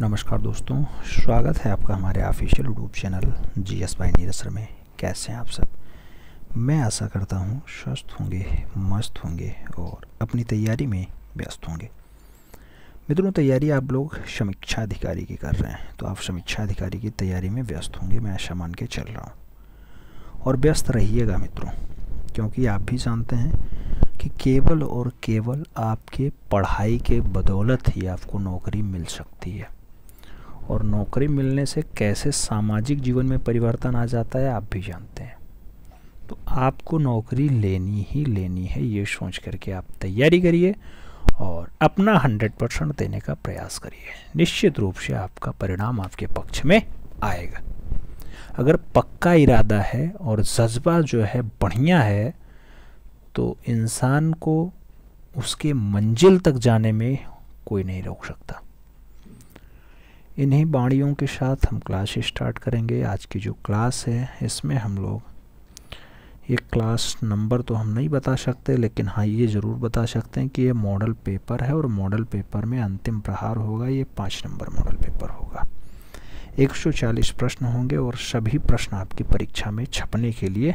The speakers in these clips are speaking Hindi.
नमस्कार दोस्तों स्वागत है आपका हमारे official YouTube channel G S by नीरसर में कैसे हैं आप सब मैं आशा करता हूं स्वस्थ होंगे मस्त होंगे और अपनी तैयारी में व्यस्त होंगे मित्रों तैयारी आप लोग समीक्षा अधिकारी की कर रहे हैं तो आप समीक्षा अधिकारी की तैयारी में व्यस्त होंगे मैं ऐसा मान के चल रहा हूँ और व्यस्त रहिएगा मित्रों क्योंकि आप भी जानते हैं कि केवल और केवल आपके पढ़ाई के बदौलत ही आपको नौकरी मिल सकती है और नौकरी मिलने से कैसे सामाजिक जीवन में परिवर्तन आ जाता है आप भी जानते हैं तो आपको नौकरी लेनी ही लेनी है ये सोच करके आप तैयारी करिए और अपना हंड्रेड परसेंट देने का प्रयास करिए निश्चित रूप से आपका परिणाम आपके पक्ष में आएगा अगर पक्का इरादा है और जज्बा जो है बढ़िया है तो इंसान को उसके मंजिल तक जाने में कोई नहीं रोक सकता इन्हीं बाणियों के साथ हम क्लास स्टार्ट करेंगे आज की जो क्लास है इसमें हम लोग ये क्लास नंबर तो हम नहीं बता सकते लेकिन हाँ ये ज़रूर बता सकते हैं कि ये मॉडल पेपर है और मॉडल पेपर में अंतिम प्रहार होगा ये पाँच नंबर मॉडल पेपर होगा 140 प्रश्न होंगे और सभी प्रश्न आपकी परीक्षा में छपने के लिए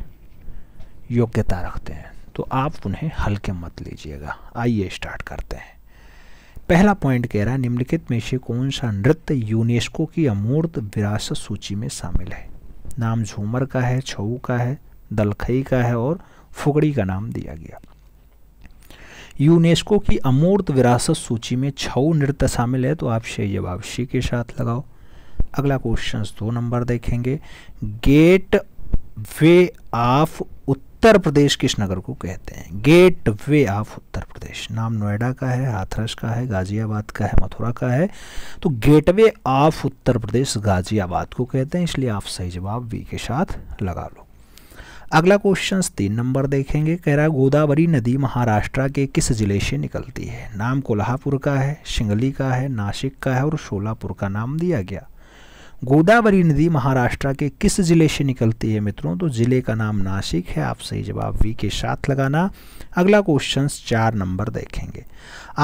योग्यता रखते हैं तो आप उन्हें हल्के मत लीजिएगा आइए स्टार्ट करते हैं पहला पॉइंट कह रहा है निम्नलिखित में से कौन सा नृत्य यूनेस्को की अमूर्त विरासत सूची में शामिल है नाम झूमर का है छऊ का है दलखई का है और फुगड़ी का नाम दिया गया यूनेस्को की अमूर्त विरासत सूची में छऊ नृत्य शामिल है तो आप शे जवाब शी के साथ लगाओ अगला क्वेश्चन दो नंबर देखेंगे गेट वे ऑफ उत्तर उत्तर प्रदेश किस नगर को कहते हैं गेट वे ऑफ उत्तर प्रदेश नाम नोएडा का है हाथरस का है गाजियाबाद का है मथुरा का है तो gateway of Uttar Pradesh Ghaziabad को कहते हैं इसलिए आप सही जवाब वी के साथ लगा लो अगला क्वेश्चन तीन नंबर देखेंगे कह रहा गोदावरी नदी महाराष्ट्र के किस जिले से निकलती है नाम कोल्हापुर का है सिंगली का है नासिक का है और सोलापुर का नाम दिया गया गोदावरी नदी महाराष्ट्र के किस ज़िले से निकलती है मित्रों तो ज़िले का नाम नासिक है आप सही जवाब वी के साथ लगाना अगला क्वेश्चन चार नंबर देखेंगे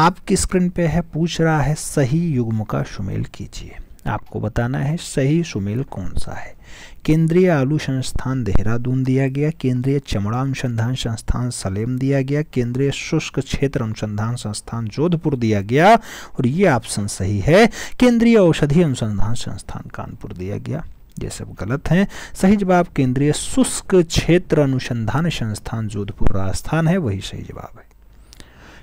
आपकी स्क्रीन पे है पूछ रहा है सही युग्म का सुमेल कीजिए आपको बताना है सही सुमेल कौन सा है केंद्रीय आलू संस्थान देहरादून दिया गया केंद्रीय चमड़ा अनुसंधान संस्थान सलेम दिया गया केंद्रीय शुष्क क्षेत्र अनुसंधान संस्थान जोधपुर दिया गया और ये ऑप्शन सही है केंद्रीय औषधि अनुसंधान संस्थान कानपुर दिया गया ये सब गलत हैं सही जवाब केंद्रीय शुष्क क्षेत्र अनुसंधान संस्थान जोधपुर राजस्थान है वही सही जवाब है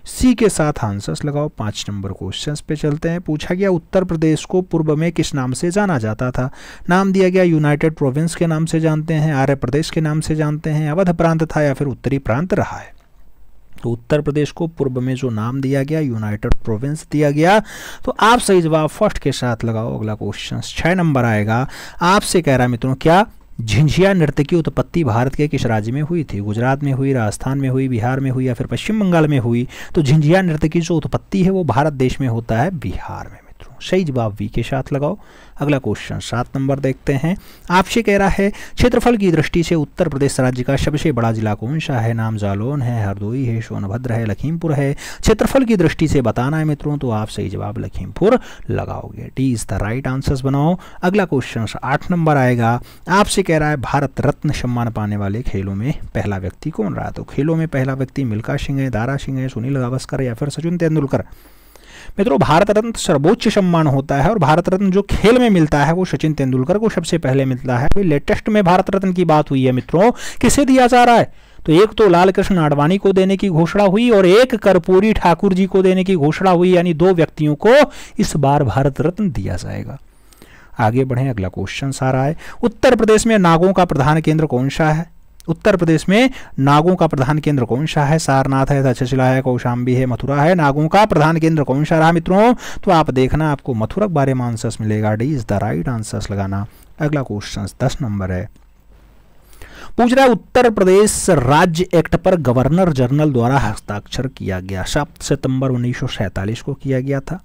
सी के साथ आंसर्स लगाओ पांच नंबर क्वेश्चन पे चलते हैं पूछा गया उत्तर प्रदेश को पूर्व में किस नाम से जाना जाता था नाम दिया गया यूनाइटेड प्रोविंस के नाम से जानते हैं आर्य प्रदेश के नाम से जानते हैं अवध प्रांत था या फिर उत्तरी प्रांत रहा है तो उत्तर प्रदेश को पूर्व में जो नाम दिया गया यूनाइटेड प्रोविंस दिया गया तो आप सही जवाब फर्स्ट के साथ लगाओ अगला क्वेश्चन छह नंबर आएगा आपसे कह रहा है मित्रों क्या झिझिया नृत्य की उत्पत्ति भारत के किस राज्य में हुई थी गुजरात में हुई राजस्थान में हुई बिहार में हुई या फिर पश्चिम बंगाल में हुई तो झिंझिया नृत्य की जो उत्पत्ति है वो भारत देश में होता है बिहार में सही जवाब वी के साथ लगाओ अगला क्वेश्चन सात नंबर देखते हैं आपसे कह रहा है क्षेत्रफल की दृष्टि से उत्तर प्रदेश राज्य का सबसे बड़ा जिला कौन सा है नाम जालोन है हरदोई है सोनभद्र है लखीमपुर है क्षेत्रफल की दृष्टि से बताना है मित्रों तो आप सही जवाब लखीमपुर लगाओगे T is the right answer बनाओ अगला क्वेश्चन आठ नंबर आएगा आपसे कह रहा है भारत रत्न सम्मान पाने वाले खेलों में पहला व्यक्ति कौन रहा तो खेलों में पहला व्यक्ति मिल्खा सिंह है दारा सिंह है सुनील गावस्कर या फिर सचिन तेंदुलकर मित्रों भारत रत्न सर्वोच्च सम्मान होता है और भारत रत्न जो खेल में मिलता है वो सचिन तेंदुलकर को सबसे पहले मिलता है अभी लेटेस्ट में भारत रत्न की बात हुई है मित्रों किसे दिया जा रहा है तो एक तो लाल कृष्ण आडवाणी को देने की घोषणा हुई और एक कर्पूरी ठाकुर जी को देने की घोषणा हुई यानी दो व्यक्तियों को इस बार भारत रत्न दिया जाएगा आगे बढ़े अगला क्वेश्चन सारा है उत्तर प्रदेश में नागों का प्रधान केंद्र कौन सा है उत्तर प्रदेश में नागों का प्रधान केंद्र कौन सा है सारनाथ है तक्षशिला है कौशाम्बी है मथुरा है नागों का प्रधान केंद्र कौन सा रहा मित्रों तो आप देखना आपको मथुरा के बारे में आंसर्स मिलेगा D is the right answers लगाना अगला क्वेश्चन दस नंबर है पूछ रहा है उत्तर प्रदेश राज्य एक्ट पर गवर्नर जनरल द्वारा हस्ताक्षर किया गया सात सितंबर उन्नीस को किया गया था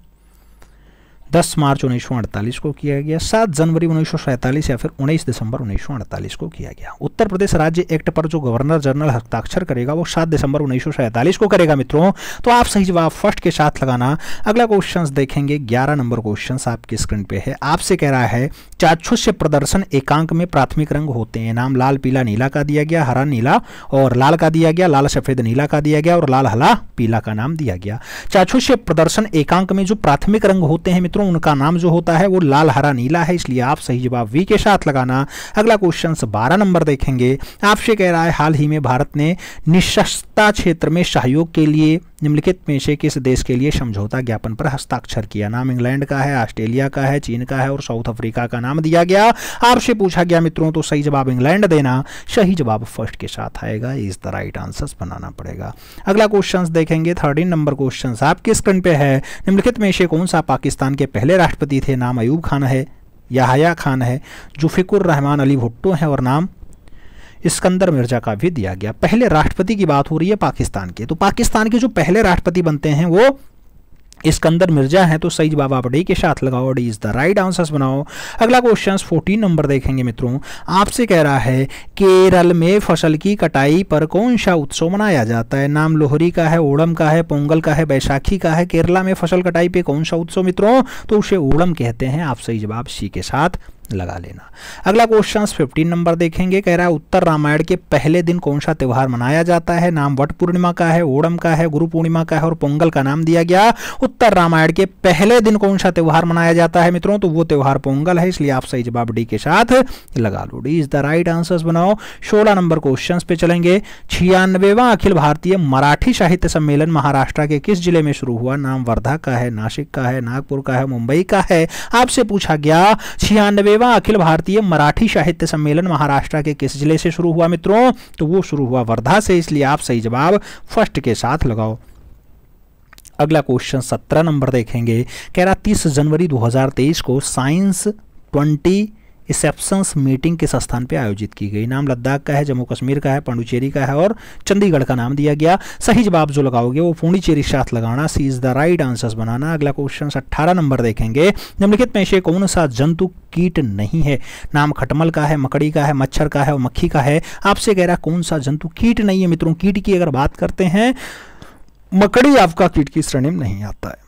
10 मार्च उन्नीस को किया गया 7 जनवरी उन्नीस या फिर 19 दिसंबर उन्नीस को किया गया उत्तर प्रदेश राज्य एक्ट पर जो गवर्नर जनरल हस्ताक्षर करेगा वो 7 दिसंबर उन्नीस को करेगा मित्रों तो आप सही जवाब फर्स्ट के साथ लगाना अगला क्वेश्चन देखेंगे 11 नंबर क्वेश्चन आपकी स्क्रीन पे है आपसे कह रहा है चाक्षुष्य प्रदर्शन एकांक में प्राथमिक रंग होते हैं नाम लाल पीला नीला का दिया गया हरा नीला और लाल का दिया गया लाल सफेद नीला का दिया गया और लाल हला पीला का नाम दिया गया चाक्षुष्य प्रदर्शन एकांक में जो प्राथमिक रंग होते हैं मित्रों छात्रों उनका नाम जो होता है वो लाल हरा नीला है इसलिए आप सही जवाब वी के साथ लगाना अगला क्वेश्चन बारह नंबर देखेंगे आपसे कह रहा है हाल ही में भारत ने निशस्ता क्षेत्र में सहयोग के लिए निम्नलिखित में से किस देश के लिए समझौता ज्ञापन पर हस्ताक्षर किया नाम इंग्लैंड का है ऑस्ट्रेलिया का है चीन का है और साउथ अफ्रीका का नाम दिया गया आपसे पूछा गया मित्रों तो सही जवाब इंग्लैंड देना सही जवाब फर्स्ट के साथ आएगा इस द राइट आंसर बनाना पड़ेगा अगला क्वेश्चन देखेंगे थर्टीन नंबर क्वेश्चन आपके स्क्रीन पे है निम्नलिखित में से कौन सा पाकिस्तान के पहले राष्ट्रपति थे नाम अयूब खान है याहया खान है जुफिकुर रहमान अली भुट्टो हैं और नाम स्कंदर मिर्जा का भी दिया गया पहले राष्ट्रपति की बात हो रही है पाकिस्तान के तो पाकिस्तान के जो पहले राष्ट्रपति बनते हैं वो स्कंदर मिर्जा है तो सईद बाबा बडे के साथ लगाओ D is the right answers बनाओ अगला क्वेश्चन 14 नंबर देखेंगे मित्रों आपसे कह रहा है केरल में फसल की कटाई पर कौन सा उत्सव मनाया जाता है नाम लोहरी का है ओणम का है पोंगल का है बैसाखी का है केरला में फसल कटाई पे कौन सा उत्सव मित्रों तो उसे ओड़म कहते हैं आप सही जवाब सी के साथ लगा लेना अगला क्वेश्चन फिफ्टीन नंबर देखेंगे कह रहा है उत्तर रामायण के पहले दिन कौन सा त्यौहार मनाया जाता है नाम वट पूर्णिमा का है ओडम का है गुरु पूर्णिमा का है और पोंगल का नाम दिया गया उत्तर रामायण के पहले दिन कौन सा त्यौहार मनाया जाता है मित्रों तो वो त्यौहार पोंगल है इसलिए आप सही जवाब डी के साथ लगा लो D is the right answer बनाओ सोलह नंबर क्वेश्चन पे चलेंगे छियानवेवा अखिल भारतीय मराठी साहित्य सम्मेलन महाराष्ट्र के किस जिले में शुरू हुआ नाम वर्धा का है नासिक का है नागपुर का है मुंबई का है आपसे पूछा गया छियानवे तेरहवा अखिल भारतीय मराठी साहित्य सम्मेलन महाराष्ट्र के किस जिले से शुरू हुआ मित्रों तो वो शुरू हुआ वर्धा से इसलिए आप सही जवाब फर्स्ट के साथ लगाओ अगला क्वेश्चन सत्रह नंबर देखेंगे कह रहा तीस जनवरी 2023 को साइंस ट्वेंटी इसेप्शंस मीटिंग किस स्थान पर आयोजित की गई नाम लद्दाख का है जम्मू कश्मीर का है पांडुचेरी का है और चंडीगढ़ का नाम दिया गया सही जवाब जो लगाओगे वो पुणिचेरी साथ लगाना C is the right answers बनाना अगला क्वेश्चन अट्ठारह नंबर देखेंगे निम्नलिखित में से कौन सा जंतु कीट नहीं है नाम खटमल का है मकड़ी का है मच्छर का है और मक्खी का है आपसे कह रहा कौन सा जंतु कीट नहीं है मित्रों कीट की अगर बात करते हैं मकड़ी आपका कीट की श्रेणी में नहीं आता है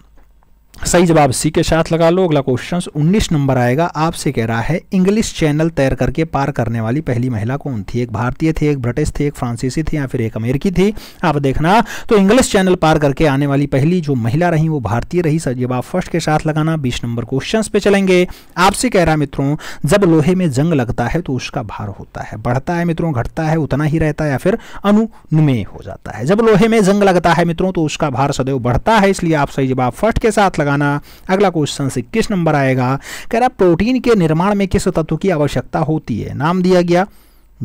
सही जवाब सी के साथ लगा लो अगला क्वेश्चन 19 नंबर आएगा आपसे कह रहा है इंग्लिश चैनल तैर करके पार करने वाली पहली महिला कौन थी एक भारतीय थी एक ब्रिटिश थी एक फ्रांसीसी थी या फिर एक अमेरिकी थी आप देखना तो इंग्लिश चैनल पार करके आने वाली पहली जो महिला रही वो भारतीय रही सर जवाब फर्स्ट के साथ लगाना बीस नंबर क्वेश्चन पे चलेंगे आपसे कह रहा मित्रों जब लोहे में जंग लगता है तो उसका भार होता है बढ़ता है मित्रों घटता है उतना ही रहता है या फिर अनुमेय हो जाता है जब लोहे में जंग लगता है मित्रों तो उसका भार सदैव बढ़ता है इसलिए आप सही जवाब फर्स्ट के साथ लगा लगाना अगला क्वेश्चन इक्कीस नंबर आएगा कह रहा प्रोटीन के निर्माण में किस तत्व की आवश्यकता होती है नाम दिया गया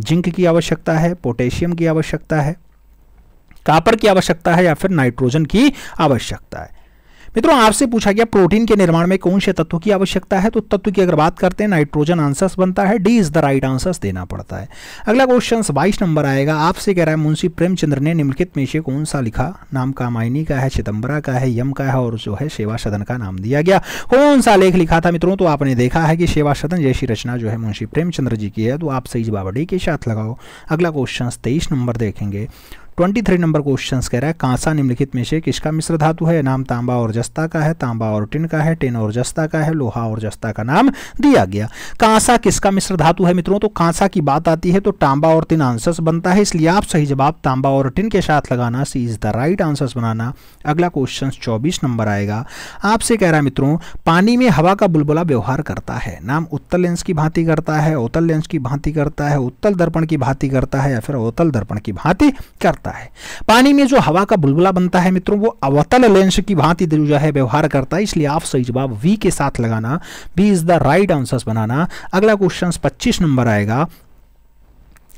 जिंक की आवश्यकता है पोटेशियम की आवश्यकता है कापर की आवश्यकता है या फिर नाइट्रोजन की आवश्यकता है मित्रों आपसे पूछा गया प्रोटीन के निर्माण में कौन से तत्व की आवश्यकता है तो तत्व की अगर बात करते हैं नाइट्रोजन आंसर बनता है D is the right answer देना पड़ता है अगला क्वेश्चन बाईस नंबर आएगा आपसे कह रहा है मुंशी प्रेमचंद्र ने निम्नलिखित में से कौन सा लिखा नाम कामायनी का है चिदम्बरा का है यम का है और जो है सेवा सदन का नाम दिया गया कौन सा लेख लिखा था मित्रों तो आपने देखा है कि सेवा सदन जैसी रचना जो है मुंशी प्रेमचंद्र जी की है तो आप सही जवाब डी के साथ लगाओ अगला क्वेश्चन तेईस नंबर देखेंगे ट्वेंटी थ्री नंबर क्वेश्चन कह रहा है कांसा निम्नलिखित में से किसका मिश्र धातु है नाम तांबा और जस्ता का है तांबा और टिन का है टिन और जस्ता का है लोहा और जस्ता का नाम दिया गया कांसा किसका मिश्र धातु है मित्रों तो कांसा की बात आती है तो तांबा और टिन आंसर्स बनता है इसलिए आप सही जवाब तांबा और टिन के साथ लगाना C is the right answers बनाना अगला क्वेश्चन चौबीस नंबर आएगा आपसे कह रहा है मित्रों पानी में हवा का बुलबुला व्यवहार करता है नाम उत्तर लेंस की भांति करता है उत्तल लेंस की भांति करता है उत्तल दर्पण की भांति करता है या फिर अवतल दर्पण की भांति करता करता है पानी में जो हवा का बुलबुला बनता है मित्रों वो अवतल लेंस की भांति जो है व्यवहार करता है इसलिए आप सही जवाब वी के साथ लगाना B is the right answer बनाना अगला क्वेश्चन पच्चीस नंबर आएगा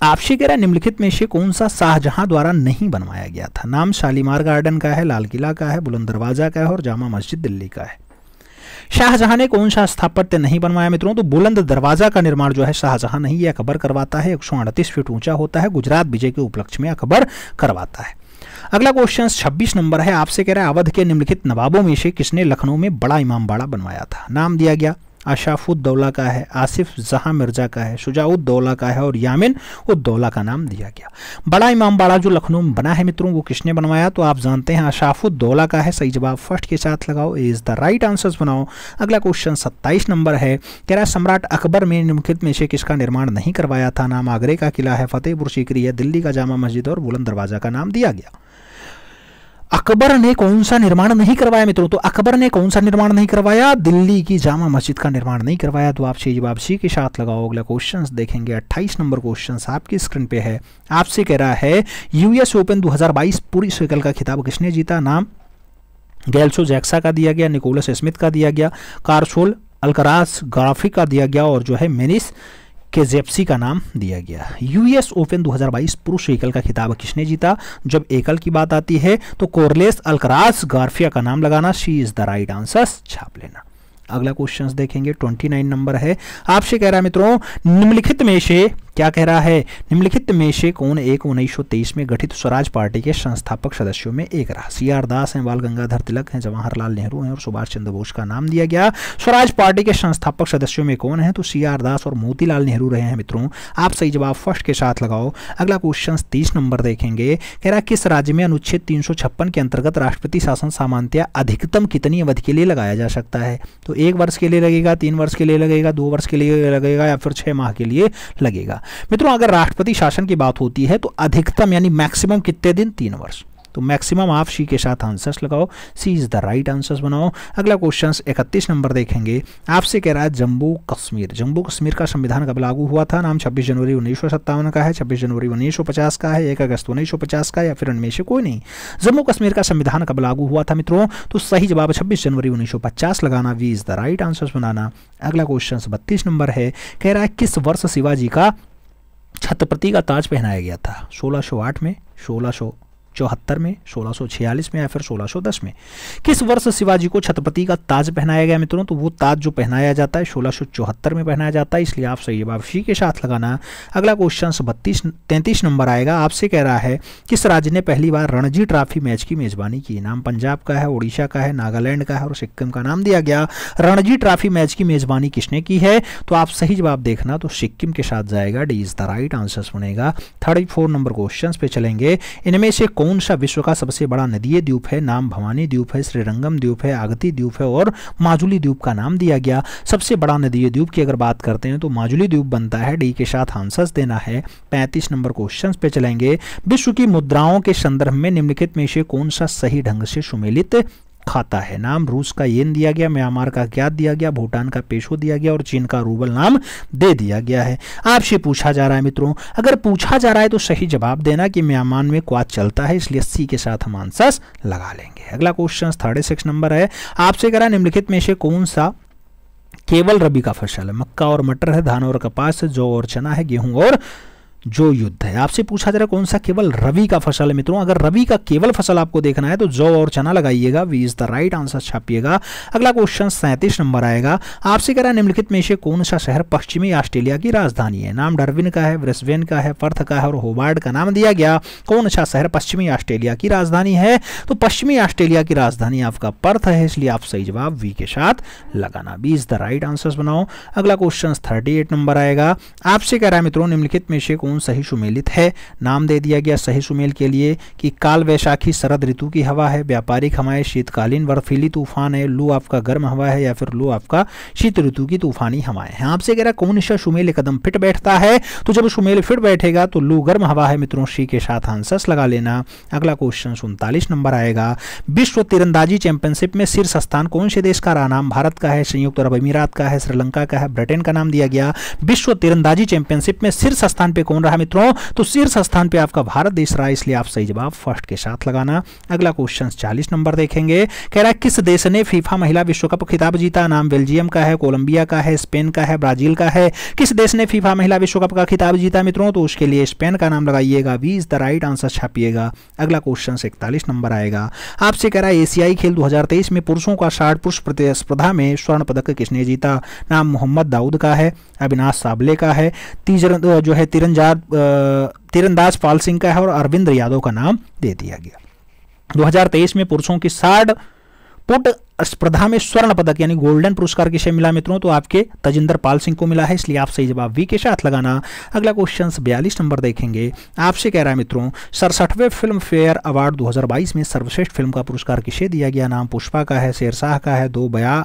आपसे कह रहा निम्नलिखित में से कौन सा शाहजहां द्वारा नहीं बनवाया गया था नाम शालीमार गार्डन का है लाल किला का है बुलंद दरवाजा का है और जामा मस्जिद दिल्ली का है शाहजहां ने कौन सा स्थापत्य नहीं बनवाया मित्रों तो बुलंद दरवाजा का निर्माण जो है शाहजहां नहीं यह अकबर करवाता है एक फीट ऊंचा होता है गुजरात विजय के उपलक्ष्य में अकबर करवाता है अगला क्वेश्चन 26 नंबर है आपसे कह रहा है अवध के निम्नलिखित नवाबों में से किसने लखनऊ में बड़ा इमामबाड़ा बनवाया था नाम दिया गया अशाफुद्दौला का है आसिफ जहां मिर्जा का है शुजाउद्दौला का है और यामिन उद्दौला का नाम दिया गया बड़ा इमाम बाड़ा जो लखनऊ में बना है मित्रों वो किसने बनवाया तो आप जानते हैं अशाफुद्दौला का है सही जवाब फर्स्ट के साथ लगाओ इज द राइट आंसर बनाओ अगला क्वेश्चन सत्ताईस नंबर है कह रहा सम्राट अकबर ने निम्नलिखित में से किसका निर्माण नहीं करवाया था नाम आगरे का किला है फतेहपुर सीकरी है दिल्ली का जामा मस्जिद और बुलंद दरवाज़ा का नाम दिया गया अकबर ने कौन सा निर्माण नहीं करवाया मित्रों तो अकबर ने कौन सा निर्माण नहीं करवाया दिल्ली की जामा मस्जिद का निर्माण नहीं करवाया तो आपसे जवाब सी के साथ लगाओ अगला क्वेश्चन देखेंगे 28 नंबर क्वेश्चन आपकी स्क्रीन पे है आपसे कह रहा है यूएस ओपन 2022 पूरी साइकिल का खिताब किसने जीता नाम गैल्सो जैक्सा का दिया गया निकोलस स्मिथ का दिया गया कार्सोल अलकरास ग्राफिक का दिया गया और जो है मेनिस केजेप्सी का नाम दिया गया यूएस ओपन 2022 पुरुष एकल का खिताब किसने जीता जब एकल की बात आती है तो कोरलेस अलकराज गार्फिया का नाम लगाना C is the right answer छाप लेना अगला क्वेश्चन देखेंगे 29 नंबर है आपसे कह रहा है मित्रों निम्नलिखित में से क्या कह रहा है निम्नलिखित में से कौन एक उन्नीस में गठित स्वराज पार्टी के संस्थापक सदस्यों में एक रहा सी आर दास हैं बाल गंगाधर तिलक हैं जवाहरलाल नेहरू हैं और सुभाष चंद्र बोस का नाम दिया गया स्वराज पार्टी के संस्थापक सदस्यों में कौन है तो सी आर दास और मोतीलाल नेहरू रहे हैं मित्रों आप सही जवाब फर्स्ट के साथ लगाओ अगला क्वेश्चन तीस नंबर देखेंगे कह रहा किस राज्य में अनुच्छेद तीन के अंतर्गत राष्ट्रपति शासन सामान्यतया अधिकतम कितनी अवधि के लिए लगाया जा सकता है तो एक वर्ष के लिए लगेगा तीन वर्ष के लिए लगेगा दो वर्ष के लिए लगेगा या फिर छह माह के लिए लगेगा मित्रों अगर राष्ट्रपति शासन की बात होती है तो अधिकतम यानी मैक्सिमम कितने दिन तीन वर्ष तो मैक्सिमम आप सी के साथ आंसर्स लगाओ C is the right answers बनाओ अगला क्वेश्चन 31 नंबर देखेंगे आपसे कह रहा है जम्मू कश्मीर जम्मू कश्मीर का संविधान कब लागू हुआ था नाम 26 जनवरी उन्नीस का है 26 जनवरी उन्नीस का है 1 अगस्त उन्नीस का है या फिर उनमें से कोई नहीं जम्मू कश्मीर का संविधान कब लागू हुआ था मित्रों तो सही जवाब छब्बीस जनवरी उन्नीस लगाना V is the right answers बनाना अगला क्वेश्चन बत्तीस नंबर है कह रहा है किस वर्ष शिवाजी का छत्रपति का ताज पहनाया गया था 1608 में 1600 चौहत्तर में 1646 में या फिर 1610 में किस वर्ष शिवाजी को छत्रपति का ताज पहनाया गया मित्रों तो वो ताज जो पहनाया जाता है 1674 में पहनाया जाता है इसलिए आप सही जवाब सी के साथ लगाना अगला क्वेश्चन बत्तीस तैंतीस नंबर आएगा आपसे कह रहा है किस राज्य ने पहली बार रणजी ट्रॉफी मैच की मेजबानी की नाम पंजाब का है उड़ीसा का है नागालैंड का है और सिक्किम का नाम दिया गया रणजी ट्रॉफी मैच की मेजबानी किसने की है तो आप सही जवाब देखना तो सिक्किम के साथ जाएगा D is the right answer बनेगा थर्टी नंबर क्वेश्चन पे चलेंगे इनमें से कौन कौन सा विश्व का सबसे बड़ा नदीय द्वीप है नाम भवानी द्वीप है श्रीरंगम द्वीप है आगती द्वीप है और माजुली द्वीप का नाम दिया गया सबसे बड़ा नदीय द्वीप की अगर बात करते हैं तो माजुली द्वीप बनता है डी के साथ आंसर्स देना है पैंतीस नंबर क्वेश्चन पे चलेंगे विश्व की मुद्राओं के संदर्भ में निम्नलिखित में से कौन सा सही ढंग से सुमेलित खाता है नाम रूस का येन दिया गया म्यांमार का क्या दिया गया भूटान का पेशो दिया गया और चीन का रूबल नाम दे दिया गया है आपसे पूछा जा रहा है मित्रों अगर पूछा जा रहा है तो सही जवाब देना कि म्यांमार में क्वाद चलता है इसलिए सी के साथ हम आंसर लगा लेंगे अगला क्वेश्चन थर्टी सिक्स नंबर है आपसे करा निम्नलिखित में से कौन सा केवल रबी का फसल है मक्का और मटर है धान और कपास जौ और चना है गेहूं और जो युद्ध है आपसे पूछा जा रहा है कौन सा केवल रवि का फसल है मित्रों अगर रवि का केवल फसल आपको देखना है तो जौ और चना लगाइएगा V is the right answer छापिएगा अगला क्वेश्चन सैंतीस नंबर आएगा आपसे कह रहा है निम्नलिखित में से कौन सा शहर पश्चिमी ऑस्ट्रेलिया की राजधानी है नाम डरविन का है ब्रिस्बेन का है पर्थ का है और होबार्ड का नाम दिया गया कौन सा शहर पश्चिमी ऑस्ट्रेलिया की राजधानी है तो पश्चिमी ऑस्ट्रेलिया की राजधानी आपका पर्थ है इसलिए आप सही जवाब वी के साथ लगाना B is the right answer बनाओ अगला क्वेश्चन थर्टी नंबर आएगा आपसे कह रहा है मित्रों निम्नलिखित में से कौन मानसून सही सुमेलित है नाम दे दिया गया सही सुमेल के लिए कि काल वैशाखी शरद ऋतु की हवा है व्यापारिक हवाएं शीतकालीन बर्फीली तूफान है लू आपका गर्म हवा है या फिर लू आपका शीत ऋतु की तूफानी हवाएं हैं हाँ, आपसे कह रहा कौन सा सुमेल कदम फिट बैठता है तो जब सुमेल फिट बैठेगा तो लू गर्म हवा है मित्रों शी के साथ आंसर्स लगा लेना अगला क्वेश्चन उनतालीस नंबर आएगा विश्व तिरंदाजी चैंपियनशिप में शीर्ष स्थान कौन से देश का रहा नाम भारत का है संयुक्त अरब अमीरात का है श्रीलंका का है ब्रिटेन का नाम दिया गया विश्व तिरंदाजी चैंपियनशिप में शीर्ष स्थान पर कौन कौन रहा मित्रों तो शीर्ष स्थान पे आपका भारत देश रहा इसलिए आप सही जवाब फर्स्ट के साथ लगाना अगला क्वेश्चन चालीस नंबर देखेंगे कह रहा है किस देश ने फीफा महिला विश्व कप खिताब जीता नाम बेल्जियम का है कोलंबिया का है स्पेन का है ब्राजील का है किस देश ने फीफा महिला विश्व कप का खिताब जीता मित्रों तो उसके लिए स्पेन का नाम लगाइएगा V is the right answer छापिएगा अगला क्वेश्चन इकतालीस नंबर आएगा आपसे कह रहा है एशियाई खेल दो में पुरुषों का साठ पुरुष प्रतिस्पर्धा में स्वर्ण पदक किसने जीता नाम मोहम्मद दाऊद का है अविनाश साबले का है तीजर जो है तिरंजा तीरंदाज तीरंदाज पाल सिंह का है और अरविंद यादव का नाम दे दिया गया 2023 में पुरुषों की साठ पुट स्पर्धा में स्वर्ण पदक यानी गोल्डन पुरस्कार किसे मिला मित्रों तो आपके तजिंदर पाल सिंह को मिला है इसलिए आप सही जवाब वी के साथ लगाना अगला क्वेश्चन बयालीस नंबर देखेंगे आपसे कह रहा है मित्रों सड़सठवें फिल्म फेयर अवार्ड 2022 में सर्वश्रेष्ठ फिल्म का पुरस्कार किसे दिया गया नाम पुष्पा का है शेरशाह का है दो बया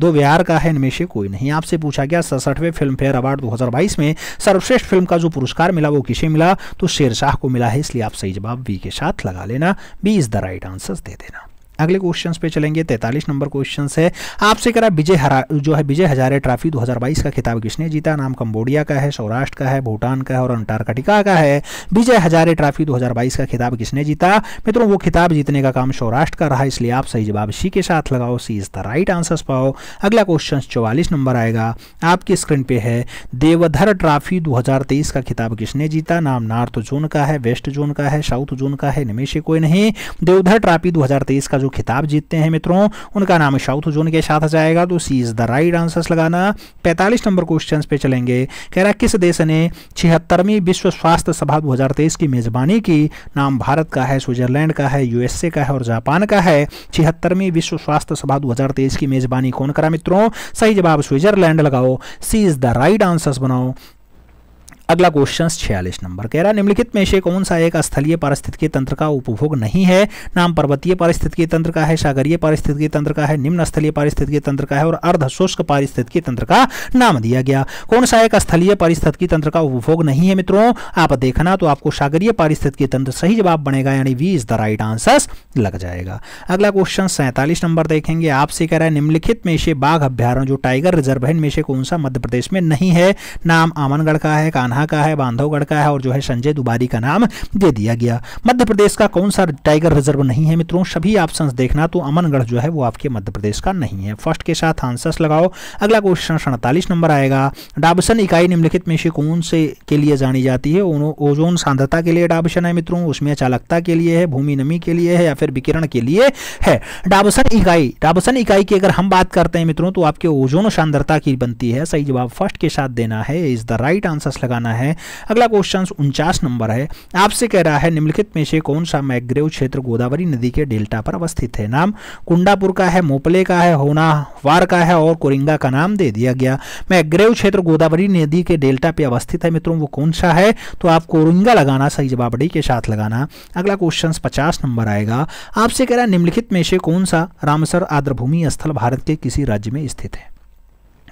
दो व्यहार का है इनमें से कोई नहीं आपसे पूछा गया सड़सठवें फिल्म फेयर अवार्ड 2022 में सर्वश्रेष्ठ फिल्म का जो पुरस्कार मिला वो किसे मिला तो शेरशाह को मिला है इसलिए आप सही जवाब बी के साथ लगा लेना B is the right answer दे देना अगले क्वेश्चन पे चलेंगे तैतालीस नंबर क्वेश्चन है आपसे करा विजय जो है विजय हजारे ट्रॉफी 2022 का खिताब किसने जीता नाम कंबोडिया का है सौराष्ट्र का है भूटान का है और अंटार्कटिका का है विजय हजारे ट्रॉफी 2022 का खिताब किसने जीता मित्रों वो खिताब जीतने का काम सौराष्ट्र का रहा इसलिए आप सही जवाब सी के साथ लगाओ C is the right answer पाओ अगला क्वेश्चन चौवालीस नंबर आएगा आपकी स्क्रीन पे है देवधर ट्रॉफी दो का खिताब किसने जीता नाम नॉर्थ जोन का है वेस्ट जोन का है साउथ जोन का है निमेश कोई नहीं देवधर ट्रॉफी दो का जो जो खिताब जीतते हैं मित्रों उनका नाम साउथ जोन के साथ जाएगा तो C is the right answer लगाना पैंतालीस नंबर क्वेश्चन पे चलेंगे कह रहा किस देश ने छिहत्तरवीं विश्व स्वास्थ्य सभा दो की मेज़बानी की नाम भारत का है स्विट्जरलैंड का है यूएसए का है और जापान का है छिहत्तरवीं विश्व स्वास्थ्य सभा दो की मेज़बानी कौन करा मित्रों सही जवाब स्विट्जरलैंड लगाओ C is the right answer बनाओ अगला क्वेश्चन छियालीस नंबर कह रहा निम्नलिखित में से कौन सा एक स्थलीय पारिस्थितिकी तंत्र का उपभोग नहीं है नाम पर्वतीय पारिस्थितिकी तंत्र का है सागरीय पारिस्थितिकी तंत्र का है निम्न स्थलीय पारिस्थितिकी तंत्र का है और अर्ध शुष्क पारिस्थितिकी तंत्र का नाम दिया गया कौन सा एक स्थलीय पारिस्थितिकी तंत्र का उपभोग नहीं है मित्रों आप देखना तो आपको सागरीय पारिस्थितिकी तंत्र सही जवाब बनेगा यानी V is the right answer लग जाएगा अगला क्वेश्चन सैंतालीस नंबर देखेंगे आपसे कह रहा है निम्नलिखित में से बाघ अभ्यारण जो टाइगर रिजर्व है इनमें से कौन सा मध्य प्रदेश में नहीं है नाम आमनगढ़ का है कान्हा सिन्हा का है बांधवगढ़ का है और जो है संजय दुबारी का नाम दे दिया गया मध्य प्रदेश का कौन सा टाइगर रिजर्व नहीं है मित्रों सभी ऑप्शन देखना तो अमनगढ़ जो है वो आपके मध्य प्रदेश का नहीं है फर्स्ट के साथ आंसर्स लगाओ अगला क्वेश्चन सड़तालीस नंबर आएगा डाबसन इकाई निम्नलिखित में से कौन से के लिए जानी जाती है ओजोन सांद्रता के लिए डाबसन है मित्रों उसमें चालकता के लिए है भूमि नमी के लिए है या फिर विकिरण के लिए है डाबसन इकाई डाबसन इकाई की अगर हम बात करते हैं मित्रों तो आपके ओजोन सांद्रता की बनती है सही जवाब फर्स्ट के साथ देना है इज द राइट आंसर लगाना करना है अगला क्वेश्चन उनचास नंबर है आपसे कह रहा है निम्नलिखित में से कौन सा मैग्रेव क्षेत्र गोदावरी नदी के डेल्टा पर अवस्थित है नाम कुंडापुर का है मोपले का है होनावार का है और कोरिंगा का नाम दे दिया गया मैग्रेव क्षेत्र गोदावरी नदी के डेल्टा पे अवस्थित है मित्रों वो कौन सा है तो आप कोरिंगा लगाना सही जवाब डी के साथ लगाना अगला क्वेश्चन पचास नंबर आएगा आपसे कह रहा है निम्नलिखित में से कौन सा रामसर आर्द्रभूमि स्थल भारत के किसी राज्य में स्थित है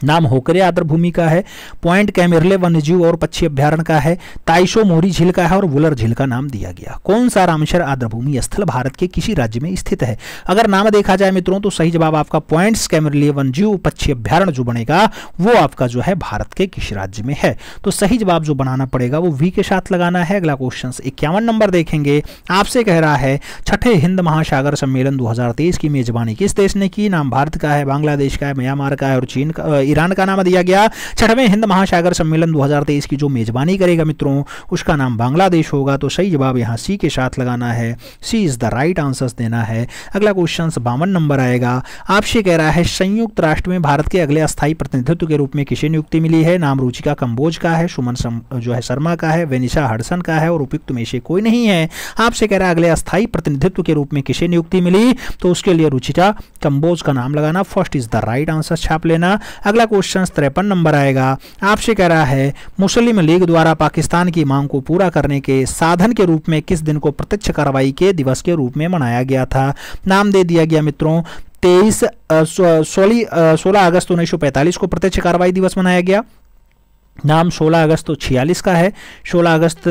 नाम होकरे आदर भूमि का है पॉइंट कैमेरले वन्यजीव और पक्षी अभ्यारण का है ताइशो मोरी झील का है और वुलर झील का नाम दिया गया कौन सा आदर भूमि स्थल भारत के किसी राज्य में स्थित है अगर नाम देखा जाए मित्रों तो सही जवाब आपका पॉइंट्स कैमरले वन्यजीव पक्षी अभ्यारण जो बनेगा वो आपका जो है भारत के किस राज्य में है तो सही जवाब जो बनाना पड़ेगा वो वी के साथ लगाना है अगला क्वेश्चन इक्यावन नंबर देखेंगे आपसे कह रहा है छठे हिंद महासागर सम्मेलन दो की मेजबानी किस देश ने की नाम भारत का है बांग्लादेश का है म्यांमार का है और चीन का ईरान का नाम दिया गया छठवें हिंद महासागर सम्मेलन 2023 की जो मेजबानी करेगा मित्रों उसका नाम बांग्लादेश होगा तो सही जवाब यहाँ सी के साथ लगाना है C is the right answer देना है अगला क्वेश्चन बावन नंबर आएगा आपसे कह रहा है संयुक्त राष्ट्र में भारत के अगले अस्थायी प्रतिनिधित्व के रूप में किसे नियुक्ति मिली है नाम रुचिका कंबोज का है सुमन जो है शर्मा का है वेनिशा हडसन का है और उपयुक्त में से कोई नहीं है आपसे कह रहा है अगले अस्थायी प्रतिनिधित्व के रूप में किसे नियुक्ति मिली तो उसके लिए रुचिका कंबोज का नाम लगाना first is the right answer छाप लेना अगला क्वेश्चन तिरपन नंबर आएगा आपसे कह रहा है मुस्लिम लीग द्वारा पाकिस्तान की मांग को पूरा करने के साधन के रूप में किस दिन को प्रत्यक्ष कार्रवाई के दिवस के रूप में मनाया गया था नाम दे दिया गया मित्रों तेईस सोलह अगस्त उन्नीस को प्रत्यक्ष कार्रवाई दिवस मनाया गया नाम 16 अगस्त तो छियालीस का है 16 अगस्त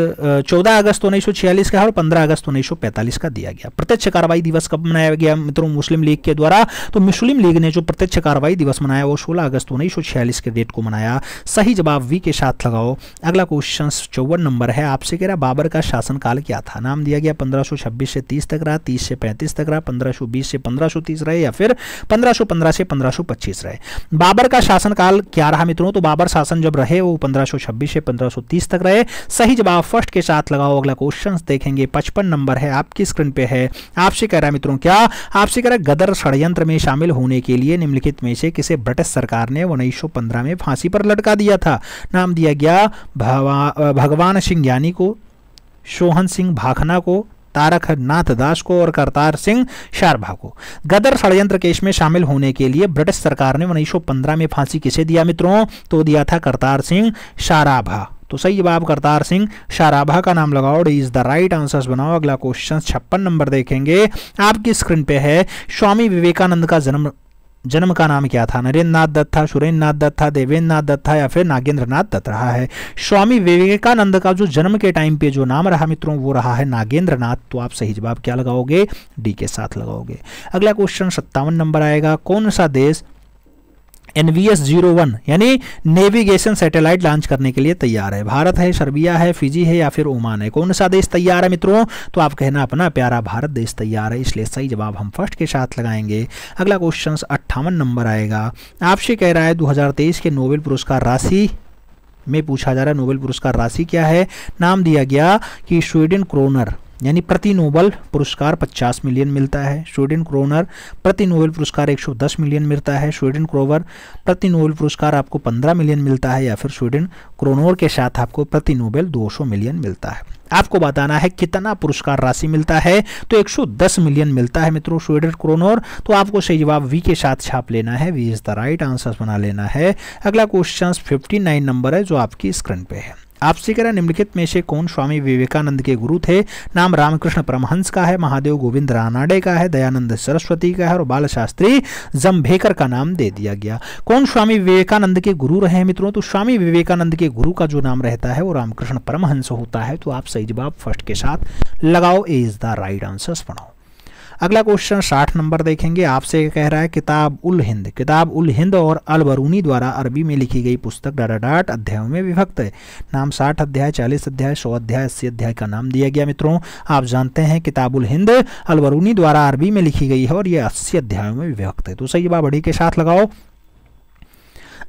14 अगस्त उन्नीस सौ छियालीस का है और 15 अगस्त उन्नीस सौ पैंतालीस का दिया गया प्रत्यक्ष कार्रवाई दिवस कब मनाया गया मित्रों मुस्लिम लीग के द्वारा तो मुस्लिम लीग ने जो प्रत्यक्ष कार्रवाई दिवस मनाया वो 16 अगस्त उन्नीस सौ छियालीस के डेट को मनाया सही जवाब वी के साथ लगाओ अगला क्वेश्चन चौवन नंबर है आपसे कह रहा बाबर का शासनकाल क्या था नाम दिया गया पंद्रह से तीस तक रहा तीस से पैंतीस तक रहा पंद्रह से पंद्रह रहे या फिर पंद्रह से पंद्रह रहे बाबर का शासनकाल क्या रहा मित्रों तो बाबर शासन जब रहे वो वो 1526 से 1530 तक रहे सही जवाब फर्स्ट के साथ लगाओ अगला क्वेश्चन देखेंगे पचपन नंबर है आपकी स्क्रीन पे है आपसे कह रहा है मित्रों क्या आपसे कह रहा है गदर षडयंत्र में शामिल होने के लिए निम्नलिखित में से किसे ब्रिटिश सरकार ने उन्नीस में फांसी पर लटका दिया था नाम दिया गया भगवान सिंह यानी को सोहन सिंह भाखना को तारक नाथ दास को और करतार सिंह शारभा को गदर षडयंत्र केस में शामिल होने के लिए ब्रिटिश सरकार ने उन्नीस में फांसी किसे दिया मित्रों तो दिया था करतार सिंह शाराभा तो सही जवाब करतार सिंह शाराभा का नाम लगाओ इज द राइट आंसर्स बनाओ अगला क्वेश्चन छप्पन नंबर देखेंगे आपकी स्क्रीन पे है स्वामी विवेकानंद का जन्म जन्म का नाम क्या था नरेंद्र नाथ दत्त था सुरेंद्र नाथ दत्त था देवेंद्र नाथ दत्त था या फिर नागेंद्र नाथ दत्त रहा है स्वामी विवेकानंद का जो जन्म के टाइम पे जो नाम रहा मित्रों वो रहा है नागेंद्र नाथ तो आप सही जवाब क्या लगाओगे डी के साथ लगाओगे अगला क्वेश्चन सत्तावन नंबर आएगा कौन सा देश एनवीएस जीरो वन यानी नेविगेशन सैटेलाइट लॉन्च करने के लिए तैयार है भारत है सर्बिया है फिजी है या फिर ओमान है कौन सा देश तैयार है मित्रों तो आप कहना अपना प्यारा भारत देश तैयार है इसलिए सही जवाब हम फर्स्ट के साथ लगाएंगे अगला क्वेश्चन अट्ठावन नंबर आएगा आपसे कह रहा है दो के नोबेल पुरस्कार राशि में पूछा जा रहा है नोबेल पुरस्कार राशि क्या है नाम दिया गया कि स्वीडन क्रोनर यानी प्रति नोबल पुरस्कार 50 मिलियन मिलता है स्वीडन क्रोनर प्रति नोबेल पुरस्कार 110 मिलियन मिलता है स्वीडन क्रोवर प्रति नोबेल पुरस्कार आपको 15 मिलियन मिलता है या फिर स्वीडन क्रोनोर के साथ आपको प्रति नोबेल 200 मिलियन मिलता है आपको बताना है कितना पुरस्कार राशि मिलता है तो 110 मिलियन मिलता है मित्रों स्वीडन क्रोनोर तो आपको सही जवाब वी के साथ छाप लेना है V is the right answer बना लेना है अगला क्वेश्चन फिफ्टी नंबर है जो आपकी स्क्रीन पे है आपसी करें निम्नलिखित में से कौन स्वामी विवेकानंद के गुरु थे नाम रामकृष्ण परमहंस का है महादेव गोविंद रानाडे का है दयानंद सरस्वती का है और बाल शास्त्री जम्भेकर का नाम दे दिया गया कौन स्वामी विवेकानंद के गुरु रहे मित्रों तो स्वामी विवेकानंद के गुरु का जो नाम रहता है वो रामकृष्ण परमहंस होता है तो आप सही जवाब फर्स्ट के साथ लगाओ A is the right answer बनाओ अगला क्वेश्चन साठ नंबर देखेंगे आपसे कह रहा है किताब उल हिंद किताब उल हिंद और अलबरूनी द्वारा अरबी में लिखी गई पुस्तक डाटा डाट अध्यायों में विभक्त है नाम साठ अध्याय चालीस अध्याय सौ अध्याय अस्सी अध्याय का नाम दिया गया मित्रों आप जानते हैं किताब उल हिंद अलबरूनी द्वारा अरबी में लिखी गई है और ये अस्सी अध्यायों में विभक्त है तो सही जवाब बड़ी के साथ लगाओ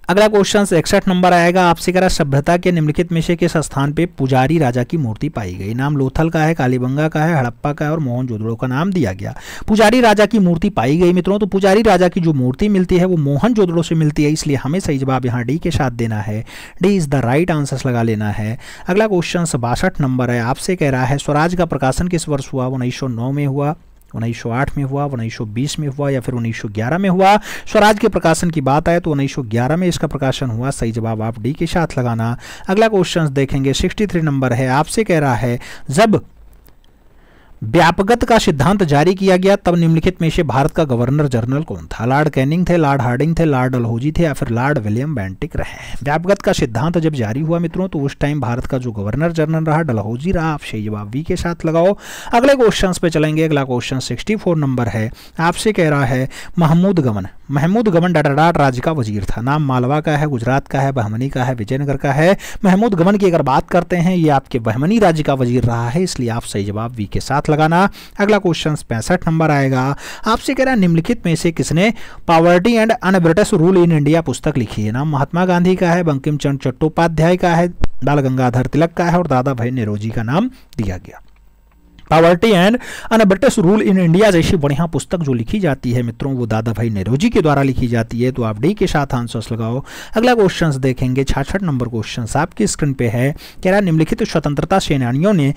अगला क्वेश्चन इकसठ नंबर आएगा आपसे कह है सभ्यता के निम्नलिखित में से किस स्थान पे पुजारी राजा की मूर्ति पाई गई नाम लोथल का है कालीबंगा का है हड़प्पा का है और मोहनजोदड़ो का नाम दिया गया पुजारी राजा की मूर्ति पाई गई मित्रों तो पुजारी राजा की जो मूर्ति मिलती है वो मोहनजोदड़ो से मिलती है इसलिए हमें सही जवाब यहाँ डी के साथ देना है D is the right answer लगा लेना है अगला क्वेश्चन बासठ नंबर है आपसे कह रहा है स्वराज का प्रकाशन किस वर्ष हुआ उन्नीस में हुआ उन्नीस सौ आठ में हुआ उन्नीस सौ बीस में हुआ या फिर उन्नीस सौ ग्यारह में हुआ स्वराज के प्रकाशन की बात आए तो उन्नीस सौ ग्यारह में इसका प्रकाशन हुआ सही जवाब आप डी के साथ लगाना अगला क्वेश्चन देखेंगे सिक्सटी नंबर है आपसे कह रहा है जब व्यापगत का सिद्धांत जारी किया गया तब निम्नलिखित में से भारत का गवर्नर जनरल कौन था लॉर्ड कैनिंग थे लॉर्ड हार्डिंग थे लॉर्ड अलहोजी थे या फिर लॉर्ड विलियम बैंटिक रहे व्यापगत का सिद्धांत जब जारी हुआ मित्रों तो उस टाइम भारत का जो गवर्नर जनरल रहा डलहोजी रहा आपसे जवाब वी के साथ लगाओ अगले क्वेश्चन पे चलेंगे अगला क्वेश्चन सिक्सटी नंबर है आपसे कह रहा है महमूद गमन महमूद गमन डाटाडाट राज्य का वजीर था नाम मालवा का है गुजरात का है बहमनी का है विजयनगर का है महमूद गमन की अगर बात करते हैं ये आपके बहमनी राज्य का वजीर रहा है इसलिए आप सही जवाब वी के साथ हाथ लगाना अगला क्वेश्चन पैंसठ नंबर आएगा आपसे कह रहा है निम्नलिखित में से किसने poverty and unbritish rule in India पुस्तक लिखी है नाम महात्मा गांधी का है बंकिम चंद चट्टोपाध्याय का है बाल गंगाधर तिलक का है और दादा भाई नेरोजी का नाम दिया गया poverty and unbritish rule in India जैसी बढ़िया पुस्तक जो लिखी जाती है मित्रों वो दादा भाई नेहरू के द्वारा लिखी जाती है तो आप डी के साथ आंसर्स लगाओ अगला क्वेश्चन देखेंगे छाछठ नंबर क्वेश्चन आपकी स्क्रीन पे है कह रहा निम्नलिखित स्वतंत्रता सेनानियों ने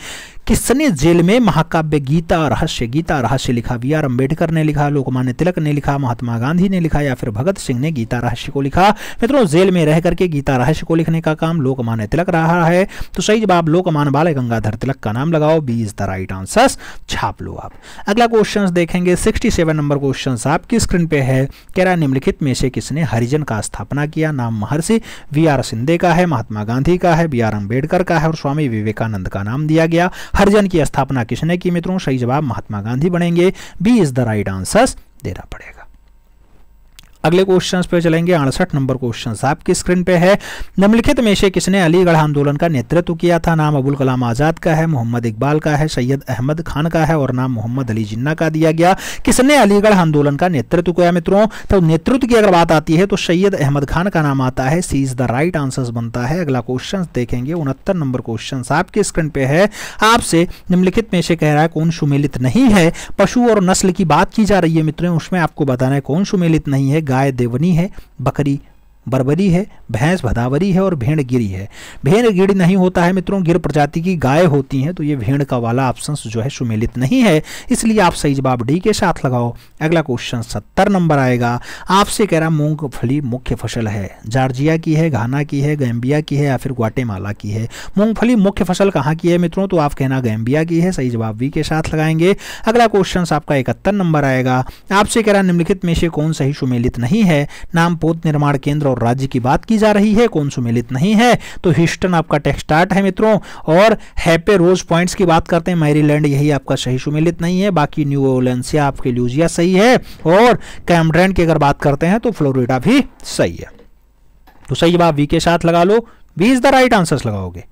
किसने जेल में महाकाव्य गीता रहस्य गीता रहस्य लिखा बी आर अम्बेडकर ने लिखा लोकमान्य तिलक ने लिखा महात्मा गांधी ने लिखा या फिर भगत सिंह ने गीता रहस्य को लिखा मित्रों जेल में रह करके गीता रहस्य को लिखने का काम लोकमान्य तिलक रहा है तो सही जवाब लोकमान बाल गंगाधर तिलक का नाम लगाओ B is the right answers छाप लो आप अगला क्वेश्चन देखेंगे 67 नंबर क्वेश्चन आपकी स्क्रीन पे है कह रहा निम्नलिखित में से किसने हरिजन का स्थापना किया नाम महर्षि वी आर सिंधे का है महात्मा गांधी का है बी आर अम्बेडकर का है और स्वामी विवेकानंद का नाम दिया गया हरिजन की स्थापना किसने की मित्रों सही जवाब महात्मा गांधी बनेंगे B is the right answers देना पड़ेगा अगले क्वेश्चन पे चलेंगे अड़सठ नंबर क्वेश्चन आपकी स्क्रीन पे है निम्नलिखित में से किसने अलीगढ़ आंदोलन का नेतृत्व किया था नाम अबुल कलाम आज़ाद का है मोहम्मद इकबाल का है सैयद अहमद खान का है और नाम मोहम्मद अली जिन्ना का दिया गया किसने अलीगढ़ आंदोलन का नेतृत्व किया मित्रों तो नेतृत्व की अगर बात आती है तो सैयद अहमद खान का नाम आता है C is the right answer बनता है अगला क्वेश्चन देखेंगे उनहत्तर नंबर क्वेश्चन आपकी स्क्रीन पे है आपसे निम्नलिखित में से कह रहा है कौन सुमेलित नहीं है पशु और नस्ल की बात की जा रही है मित्रों उसमें आपको बताना है कौन सुमेलित नहीं है गाय देवनी है बकरी बरबरी है भैंस भदावरी है और भेड़ गिरी है भेड़ गिरी नहीं होता है मित्रों गिर प्रजाति की गाय होती हैं तो ये भेड़ का वाला ऑप्शन जो है सुमेलित नहीं है इसलिए आप सही जवाब डी के साथ लगाओ अगला क्वेश्चन सत्तर नंबर आएगा आपसे कह रहा मूंगफली मुख्य फसल है जार्जिया की है घाना की है गैम्बिया की है या फिर ग्वाटेमाला की है मूंगफली मुख्य फसल कहाँ की है मित्रों तो आप कहना गैम्बिया की है सही जवाब वी के साथ लगाएंगे अगला क्वेश्चन आपका इकहत्तर नंबर आएगा आपसे कह रहा निम्नलिखित में से कौन सही सुमेलित नहीं है नाम पोत निर्माण केंद्र और और राज्य की बात की जा रही है कौन सुमेलित नहीं है तो ह्यूस्टन आपका टेक्सटार्ट है मित्रों और हैपे रोज पॉइंट्स की बात करते हैं मैरीलैंड यही आपका सही सुमेलित नहीं है बाकी न्यू ओलेंसिया आपके ल्यूजिया सही है और कैमड्रैंड की अगर बात करते हैं तो फ्लोरिडा भी सही है तो सही बात वी के साथ लगा लो V is the right answers लगाओगे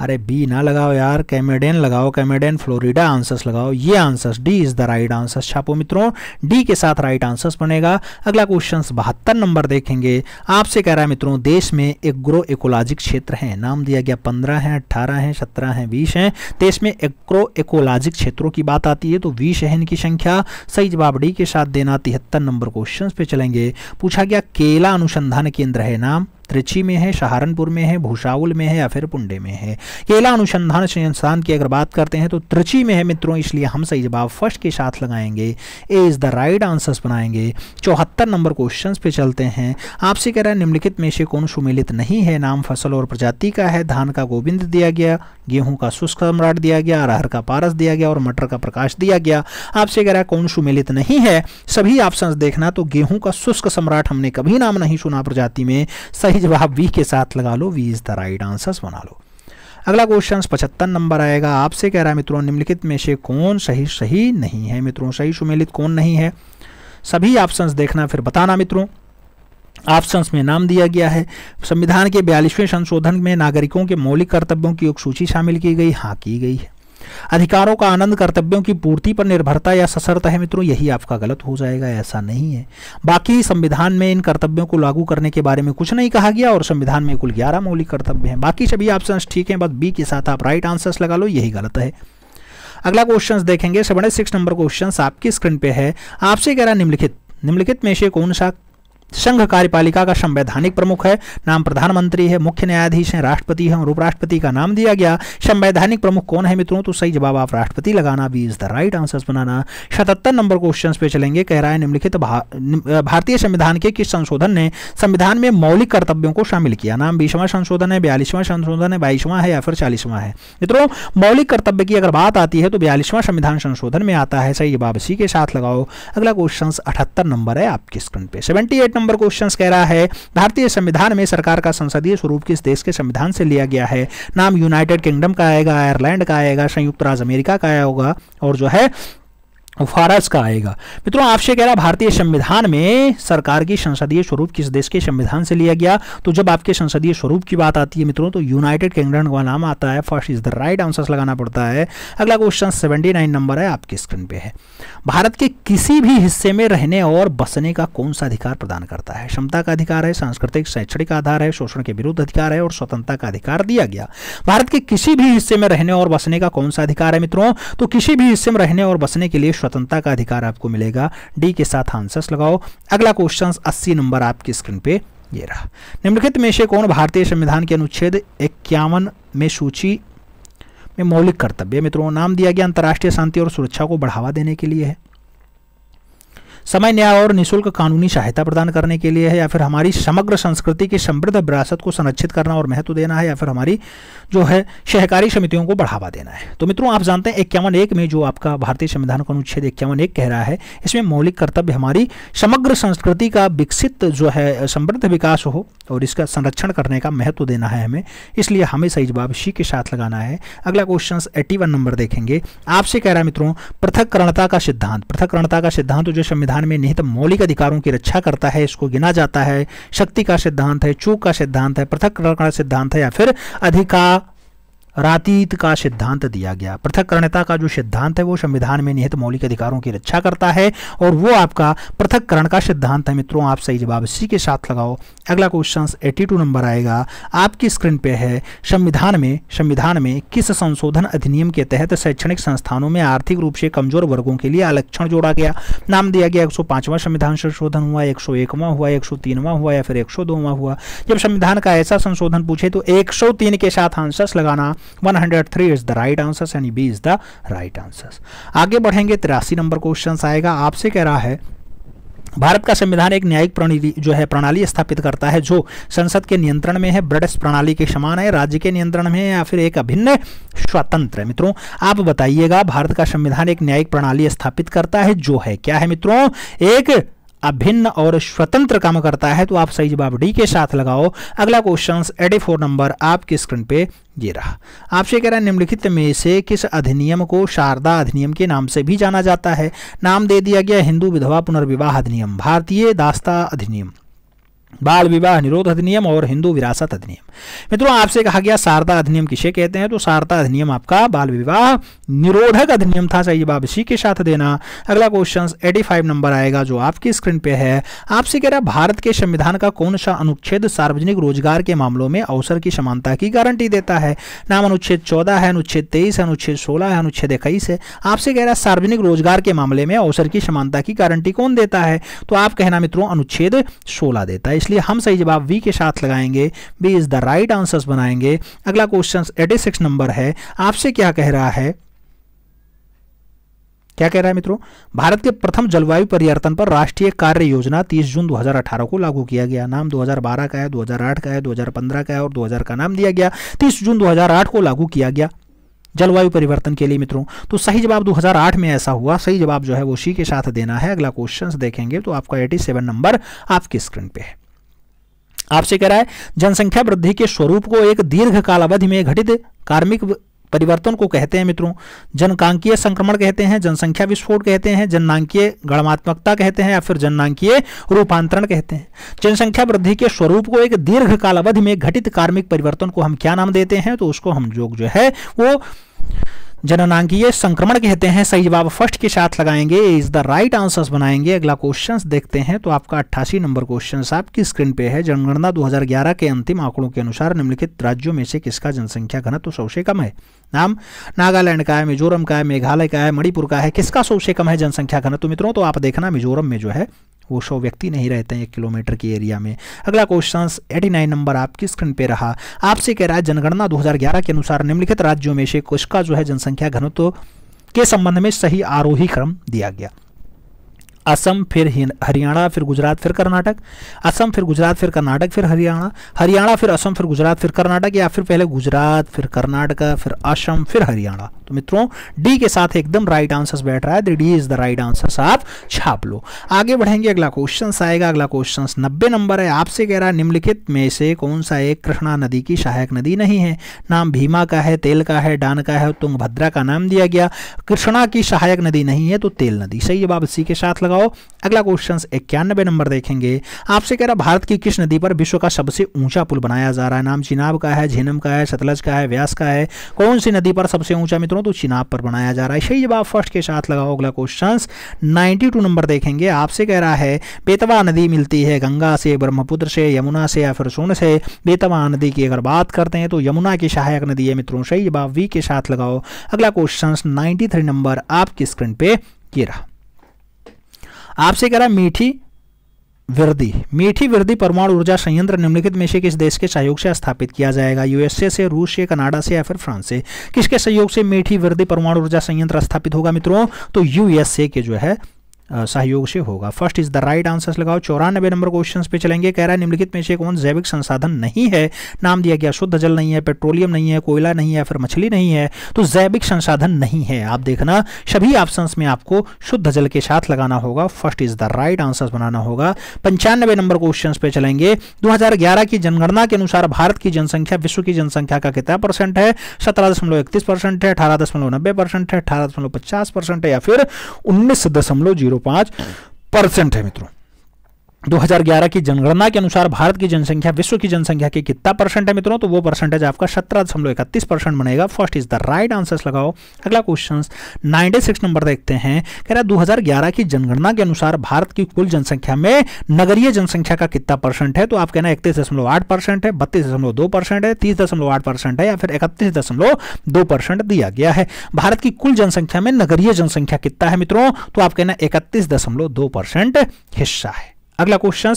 अरे बी ना लगाओ यार कैमेडेन लगाओ कैमेडेन फ्लोरिडा आंसर्स लगाओ ये answers D is the right answers छापो मित्रों डी के साथ राइट आंसर्स बनेगा अगला क्वेश्चन बहत्तर नंबर देखेंगे आपसे कह रहा है मित्रों देश में एग्रो इकोलॉजिक क्षेत्र है नाम दिया गया पंद्रह है अट्ठारह हैं सत्रह हैं बीस है देश में एग्रो इकोलॉजिक क्षेत्रों की बात आती है तो बीस है इनकी संख्या सही जवाब डी के साथ देना तिहत्तर नंबर क्वेश्चन पे चलेंगे पूछा गया केला अनुसंधान केंद्र है नाम त्रिची में है सहारनपुर में है भूषावल में है या फिर पुंडे में है केला अनुसंधान संस्थान की अगर बात करते हैं तो त्रिची में है मित्रों इसलिए हम सही जवाब फर्स्ट के साथ लगाएंगे A is the right answers बनाएंगे चौहत्तर नंबर क्वेश्चन पे चलते हैं आपसे कह रहा है निम्नलिखित में से कौन सुमिलित नहीं है नाम फसल और प्रजाति का है धान का गोविंद दिया गया गेहूं का शुष्क सम्राट दिया गया अरहर का पारस दिया गया और मटर का प्रकाश दिया गया आपसे कह रहा है कौन सुमिलित नहीं है सभी ऑप्शन देखना तो गेहूं का शुष्क सम्राट हमने कभी नाम नहीं सुना प्रजाति में सही सही जवाब वी के साथ लगा लो V is the right answer बना लो अगला क्वेश्चन पचहत्तर नंबर आएगा आपसे कह रहा है मित्रों निम्नलिखित में से कौन सही सही नहीं है मित्रों सही सुमेलित कौन नहीं है सभी ऑप्शंस देखना फिर बताना मित्रों ऑप्शंस में नाम दिया गया है संविधान के बयालीसवें संशोधन में नागरिकों के मौलिक कर्तव्यों की एक सूची शामिल की गई हाँ की गई है अधिकारों का आनंद कर्तव्यों की पूर्ति पर निर्भरता या सशर्त है मित्रों यही आपका गलत हो जाएगा ऐसा नहीं है बाकी संविधान में इन कर्तव्यों को लागू करने के बारे में कुछ नहीं कहा गया और संविधान में कुल ग्यारह मौलिक कर्तव्य हैं बाकी सभी ऑप्शन ठीक हैं बस बी के साथ आप राइट आंसर्स लगा लो यही गलत है अगला क्वेश्चन देखेंगे सेवन सिक्स नंबर क्वेश्चन आपकी स्क्रीन पे है आपसे कह रहा निम्नलिखित निम्नलिखित में से कौन सा संघ कार्यपालिका का संवैधानिक प्रमुख है नाम प्रधानमंत्री है मुख्य न्यायाधीश हैं राष्ट्रपति हैं और उपराष्ट्रपति का नाम दिया गया संवैधानिक प्रमुख कौन है मित्रों तो सही जवाब आप राष्ट्रपति लगाना B is the right answers बनाना सतहत्तर नंबर क्वेश्चन पे चलेंगे कह रहा है निम्नलिखित भारतीय संविधान के किस संशोधन ने संविधान में मौलिक कर्तव्यों को शामिल किया नाम बीसवां संशोधन है बयालीसवां संशोधन है बाईसवां है या फिर चालीसवां है मित्रों मौलिक कर्तव्य की अगर बात आती है तो बयालीसवां संविधान संशोधन में आता है सही जवाब इसी के साथ लगाओ अगला क्वेश्चन अठहत्तर नंबर है आपके स्क्रीन पे सेवेंटी एट नंबर क्वेश्चन कह रहा है भारतीय संविधान में सरकार का संसदीय स्वरूप किस देश के संविधान से लिया गया है नाम यूनाइटेड किंगडम का आएगा आयरलैंड का आएगा संयुक्त राज्य अमेरिका का आया होगा और जो है फारस का आएगा मित्रों आपसे कह रहा भारतीय संविधान में सरकार की संसदीय स्वरूप किस देश के संविधान से लिया गया तो जब आपके संसदीय स्वरूप की बात आती है मित्रों तो यूनाइटेड किंगडम का नाम आता है first is the right answer लगाना पड़ता है अगला क्वेश्चन 79 नंबर है आपके स्क्रीन पे है भारत के किसी भी हिस्से में रहने और बसने का कौन सा अधिकार प्रदान करता है क्षमता का अधिकार है सांस्कृतिक शैक्षणिक आधार है शोषण के विरुद्ध अधिकार है और स्वतंत्रता का अधिकार दिया गया भारत के किसी भी हिस्से में रहने और बसने का कौन सा अधिकार है मित्रों तो किसी भी हिस्से में रहने और बसने के लिए स्वतंत्रता का अधिकार आपको मिलेगा डी के साथ आंसर्स लगाओ अगला क्वेश्चन अस्सी नंबर आपकी स्क्रीन पे ये रहा निम्नलिखित में से कौन भारतीय संविधान के अनुच्छेद इक्यावन में सूची में मौलिक कर्तव्य मित्रों नाम दिया गया अंतर्राष्ट्रीय शांति और सुरक्षा को बढ़ावा देने के लिए है समय न्याय और निशुल्क कानूनी सहायता प्रदान करने के लिए है या फिर हमारी समग्र संस्कृति की समृद्ध विरासत को संरक्षित करना और महत्व देना है या फिर हमारी जो है सहकारी समितियों को बढ़ावा देना है तो मित्रों आप जानते हैं इक्यावन एक में जो आपका भारतीय संविधान का अनुच्छेद इक्यावन एक कह रहा है इसमें मौलिक कर्तव्य हमारी समग्र संस्कृति का विकसित जो है समृद्ध विकास हो और इसका संरक्षण करने का महत्व देना है हमें इसलिए हमेशा जवाब सी के साथ लगाना है अगला क्वेश्चन एट्टी नंबर देखेंगे आपसे कह रहा है मित्रों पृथककरणता का सिद्धांत पृथककरणता का सिद्धांत जो संविधान संविधान में निहित मौलिक अधिकारों की रक्षा करता है इसको गिना जाता है शक्ति का सिद्धांत है चूक का सिद्धांत है पृथक का सिद्धांत है या फिर अधिकार रातीत का सिद्धांत दिया गया पृथककरणता का जो सिद्धांत है वो संविधान में निहित मौलिक अधिकारों की रक्षा करता है और वो आपका पृथककरण का सिद्धांत है मित्रों आप सही जवाब इसी के साथ लगाओ अगला क्वेश्चन 82 नंबर आएगा आपकी स्क्रीन पे है संविधान में संविधान में किस संशोधन अधिनियम के तहत शैक्षणिक संस्थानों में आर्थिक रूप से कमजोर वर्गों के लिए आरक्षण जोड़ा गया नाम दिया गया एक संविधान संशोधन हुआ एक हुआ एक हुआ या फिर एक हुआ जब संविधान का ऐसा संशोधन पूछे तो एक के साथ आंसर्स लगाना 103 इज द राइट आंसर यानी B is the right answer आगे बढ़ेंगे तिरासी नंबर क्वेश्चन आएगा आपसे कह रहा है भारत का संविधान एक न्यायिक प्रणाली जो है प्रणाली स्थापित करता है जो संसद के नियंत्रण में है ब्रिटिश प्रणाली के समान है राज्य के नियंत्रण में है या फिर एक अभिन्न स्वतंत्र है मित्रों आप बताइएगा भारत का संविधान एक न्यायिक प्रणाली स्थापित करता है जो है क्या है मित्रों एक अभिन्न और स्वतंत्र काम करता है तो आप सही जवाब डी के साथ लगाओ अगला क्वेश्चन एडी फोर नंबर आपकी स्क्रीन पे ये रहा आपसे कह रहा है निम्नलिखित में से किस अधिनियम को शारदा अधिनियम के नाम से भी जाना जाता है नाम दे दिया गया हिंदू विधवा पुनर्विवाह अधिनियम भारतीय दास्ता अधिनियम बाल विवाह निरोध अधिनियम और हिंदू विरासत अधिनियम मित्रों आपसे कहा गया सारदा अधिनियम किसे कहते हैं तो सारदा अधिनियम आपका बाल विवाह निरोधक अधिनियम था सही जवाब इसी के साथ देना अगला क्वेश्चन 85 नंबर आएगा जो आपकी स्क्रीन पे है आपसे कह रहा भारत के संविधान का कौन सा अनुच्छेद सार्वजनिक रोजगार के मामलों में अवसर की समानता की गारंटी देता है नाम अनुच्छेद चौदह है अनुच्छेद तेईस है अनुच्छेद सोलह है अनुच्छेद इक्कीस है आपसे कह रहा सार्वजनिक रोजगार के मामले में अवसर की समानता की गारंटी कौन देता है तो आप कहना मित्रों अनुच्छेद सोलह देता है इसलिए हम सही जवाब वी के साथ लगाएंगे B is the right answers बनाएंगे अगला क्वेश्चन एटी सिक्स नंबर है आपसे क्या कह रहा है क्या कह रहा है मित्रों भारत के प्रथम जलवायु परिवर्तन पर राष्ट्रीय कार्य योजना 30 जून 2018 को लागू किया गया नाम 2012 का है 2008 का है 2015 का है और 2000 का नाम दिया गया 30 जून 2008 को लागू किया गया जलवायु परिवर्तन के लिए मित्रों तो सही जवाब 2008 में ऐसा हुआ सही जवाब जो है वो सी के साथ देना है अगला क्वेश्चन देखेंगे तो आपका एटी नंबर आपकी स्क्रीन पर है आपसे कह रहा है जनसंख्या वृद्धि के स्वरूप को एक दीर्घ काल अवधि में घटित कार्मिक परिवर्तन को कहते हैं मित्रों जनकांकीय संक्रमण कहते हैं जनसंख्या विस्फोट कहते हैं जननांकीय गणमात्मकता कहते हैं या फिर जननांकीय रूपांतरण कहते हैं जनसंख्या वृद्धि के स्वरूप को एक दीर्घ काल अवधि में घटित कार्मिक परिवर्तन को हम क्या नाम देते हैं तो उसको हम लोग जो है वो जननांगीय संक्रमण कहते हैं सही जवाब फर्स्ट के साथ लगाएंगे इज द राइट आंसर्स बनाएंगे अगला क्वेश्चन देखते हैं तो आपका अट्ठासी नंबर क्वेश्चन आपकी स्क्रीन पे है जनगणना 2011 के अंतिम आंकड़ों के अनुसार निम्नलिखित राज्यों में से किसका जनसंख्या घनत्व तो सबसे कम है नाम नागालैंड का है मिजोरम का है मेघालय का है मणिपुर का है किसका सौ से कम है जनसंख्या घनत्व तो मित्रों तो आप देखना मिजोरम में जो है वो सौ व्यक्ति नहीं रहते हैं एक किलोमीटर के एरिया में अगला क्वेश्चन 89 नंबर आपकी स्क्रीन पे रहा आपसे कह रहा है जनगणना 2011 के अनुसार निम्नलिखित राज्यों में से किसका जो है जनसंख्या घनत्व के संबंध में सही आरोही क्रम दिया गया असम फिर हरियाणा फिर गुजरात फिर कर्नाटक असम फिर गुजरात फिर कर्नाटक फिर हरियाणा हरियाणा फिर असम फिर गुजरात फिर कर्नाटक या फिर पहले गुजरात फिर कर्नाटका फिर असम फिर हरियाणा तो मित्रों डी के साथ एकदम राइट आंसर बैठ रहा है D is the right answer आप छाप लो आगे बढ़ेंगे अगला क्वेश्चन आएगा अगला क्वेश्चन नब्बे नंबर है आपसे कह रहा है निम्नलिखित में से कौन सा एक कृष्णा नदी की सहायक नदी नहीं है नाम भीमा का है तेल का है डान का है भद्रा का नाम दिया गया कृष्णा की सहायक नदी नहीं है तो तेल नदी सही जवाब इसी के साथ लगाओ अगला क्वेश्चन इक्यानबे नंबर देखेंगे आपसे कह रहा भारत की किस नदी पर विश्व का सबसे ऊंचा पुल बनाया जा रहा है नाम चिनाब का है झेनम का है सतलज का है व्यास का है कौन सी नदी पर सबसे ऊंचा मित्रों हो तो चिनाब पर बनाया जा रहा है सही जवाब फर्स्ट के साथ लगाओ अगला क्वेश्चन नाइन्टी नंबर देखेंगे आपसे कह रहा है बेतवा नदी मिलती है गंगा से ब्रह्मपुत्र से यमुना से या फिर सोन से बेतवा नदी की अगर बात करते हैं तो यमुना की सहायक नदी है मित्रों सही जवाब वी के साथ लगाओ अगला क्वेश्चन नाइन्टी नंबर आपकी स्क्रीन पे ये रहा आपसे कह रहा मीठी वृद्धि मीठी वृद्धि परमाणु ऊर्जा संयंत्र निम्नलिखित में से किस देश के सहयोग से स्थापित किया जाएगा यूएसए से रूस से कनाडा से या फिर फ्रांस से किसके सहयोग से मीठी वृद्धि परमाणु ऊर्जा संयंत्र स्थापित होगा मित्रों तो यूएसए के जो है सहयोग से होगा first is the right answer लगाओ चौरानबे नंबर क्वेश्चन पे चलेंगे कह रहा है निम्नलिखित में से कौन जैविक संसाधन नहीं है नाम दिया गया शुद्ध जल नहीं है पेट्रोलियम नहीं है कोयला नहीं है फिर मछली नहीं है तो जैविक संसाधन नहीं है आप देखना सभी ऑप्शन में आपको शुद्ध जल के साथ लगाना होगा first is the right answer बनाना होगा पंचानबे नंबर क्वेश्चन पे चलेंगे दो की जनगणना के अनुसार भारत की जनसंख्या विश्व की जनसंख्या का कितना परसेंट है सत्रह दशमलव इकतीस परसेंट है अठारह दशमलव नब्बे परसेंट है अठारह दशमलव पचास परसेंट है या फिर उन्नीस दशमलव जीरो परसेंट है मित्रों 2011 की जनगणना के अनुसार भारत की जनसंख्या विश्व की जनसंख्या के कितना परसेंट है मित्रों तो वो परसेंटेज आपका सत्रह दशमलव इकतीस परसेंट बनेगा first is the right answer लगाओ अगला क्वेश्चन 96 नंबर देखते हैं कह रहा 2011 की जनगणना के अनुसार भारत की कुल जनसंख्या में नगरीय जनसंख्या का कितना परसेंट है तो आप कहना इकतीस दशमलव आठ परसेंट है बत्तीस दशमलव दो परसेंट है तीस दशमलव आठ परसेंट है या फिर इकतीस दशमलव दो परसेंट दिया गया है भारत की कुल जनसंख्या में नगरीय जनसंख्या कितना है मित्रों तो आप कहना इकतीस दशमलव दो परसेंट हिस्सा है अगला क्वेश्चन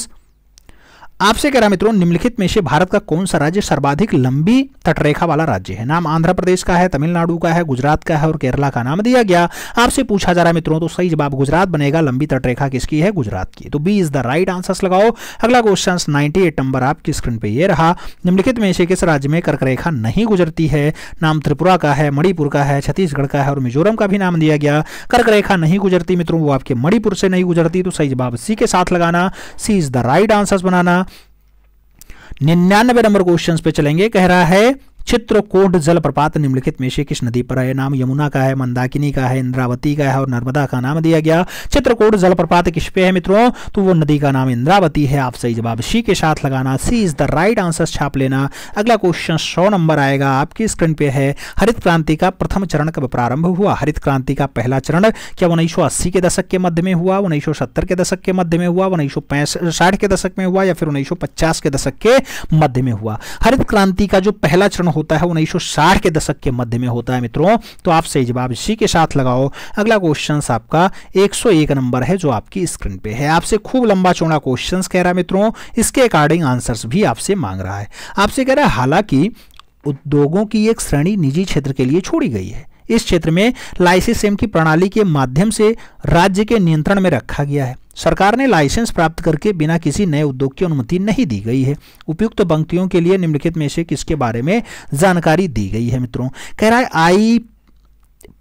आपसे कह रहा मित्रों निम्नलिखित में से भारत का कौन सा राज्य सर्वाधिक लंबी तटरेखा वाला राज्य है नाम आंध्र प्रदेश का है तमिलनाडु का है गुजरात का है और केरला का नाम दिया गया आपसे पूछा जा रहा है मित्रों तो सही जवाब गुजरात बनेगा लंबी तटरेखा किसकी है गुजरात की तो B is the right answers लगाओ अगला क्वेश्चन नाइनटी नंबर आपकी स्क्रीन पर यह रहा निम्नलिखित में से किस राज्य में कर्क रेखा नहीं गुजरती है नाम त्रिपुरा का है मणिपुर का है छत्तीसगढ़ का है और मिजोरम का भी नाम दिया गया कर्क रेखा नहीं गुजरती मित्रों वो आपके मणिपुर से नहीं गुजरती तो सही जवाब सी के साथ लगाना C is the right answers बनाना निन्यानवे नंबर क्वेश्चन पे चलेंगे कह रहा है चित्रकोट जलप्रपात निम्नलिखित में से किस नदी पर है नाम यमुना का है मंदाकिनी का है इंद्रावती का है और नर्मदा का नाम दिया गया चित्रकोट जलप्रपात किस पे है मित्रों तो वो नदी का नाम इंद्रावती है आप सही जवाब सी के साथ लगाना C is the right answer छाप लेना अगला क्वेश्चन सौ नंबर आएगा आपकी स्क्रीन पे है हरित क्रांति का प्रथम चरण कब प्रारंभ हुआ हरित क्रांति का पहला चरण क्या उन्नीस के दशक के मध्य में हुआ उन्नीस के दशक के मध्य में हुआ उन्नीस साठ के दशक में हुआ या फिर उन्नीस के दशक के मध्य में हुआ हरित क्रांति का जो पहला चरण होता है उन्नीस के दशक के मध्य में होता है मित्रों तो आप सही जवाब इसी के साथ लगाओ अगला क्वेश्चन आपका 101 नंबर है जो आपकी स्क्रीन पे है आपसे खूब लंबा चौड़ा क्वेश्चन कह रहा है मित्रों इसके अकॉर्डिंग आंसर भी आपसे मांग रहा है आपसे कह रहा है हालांकि उद्योगों की एक श्रेणी निजी क्षेत्र के लिए छोड़ी गई है इस क्षेत्र में लाइसेंस एम की प्रणाली के माध्यम से राज्य के नियंत्रण में रखा गया है सरकार ने लाइसेंस प्राप्त करके बिना किसी नए उद्योग की अनुमति नहीं दी गई है उपयुक्त तो पंक्तियों के लिए निम्नलिखित में से किसके बारे में जानकारी दी गई है मित्रों कह रहा है आई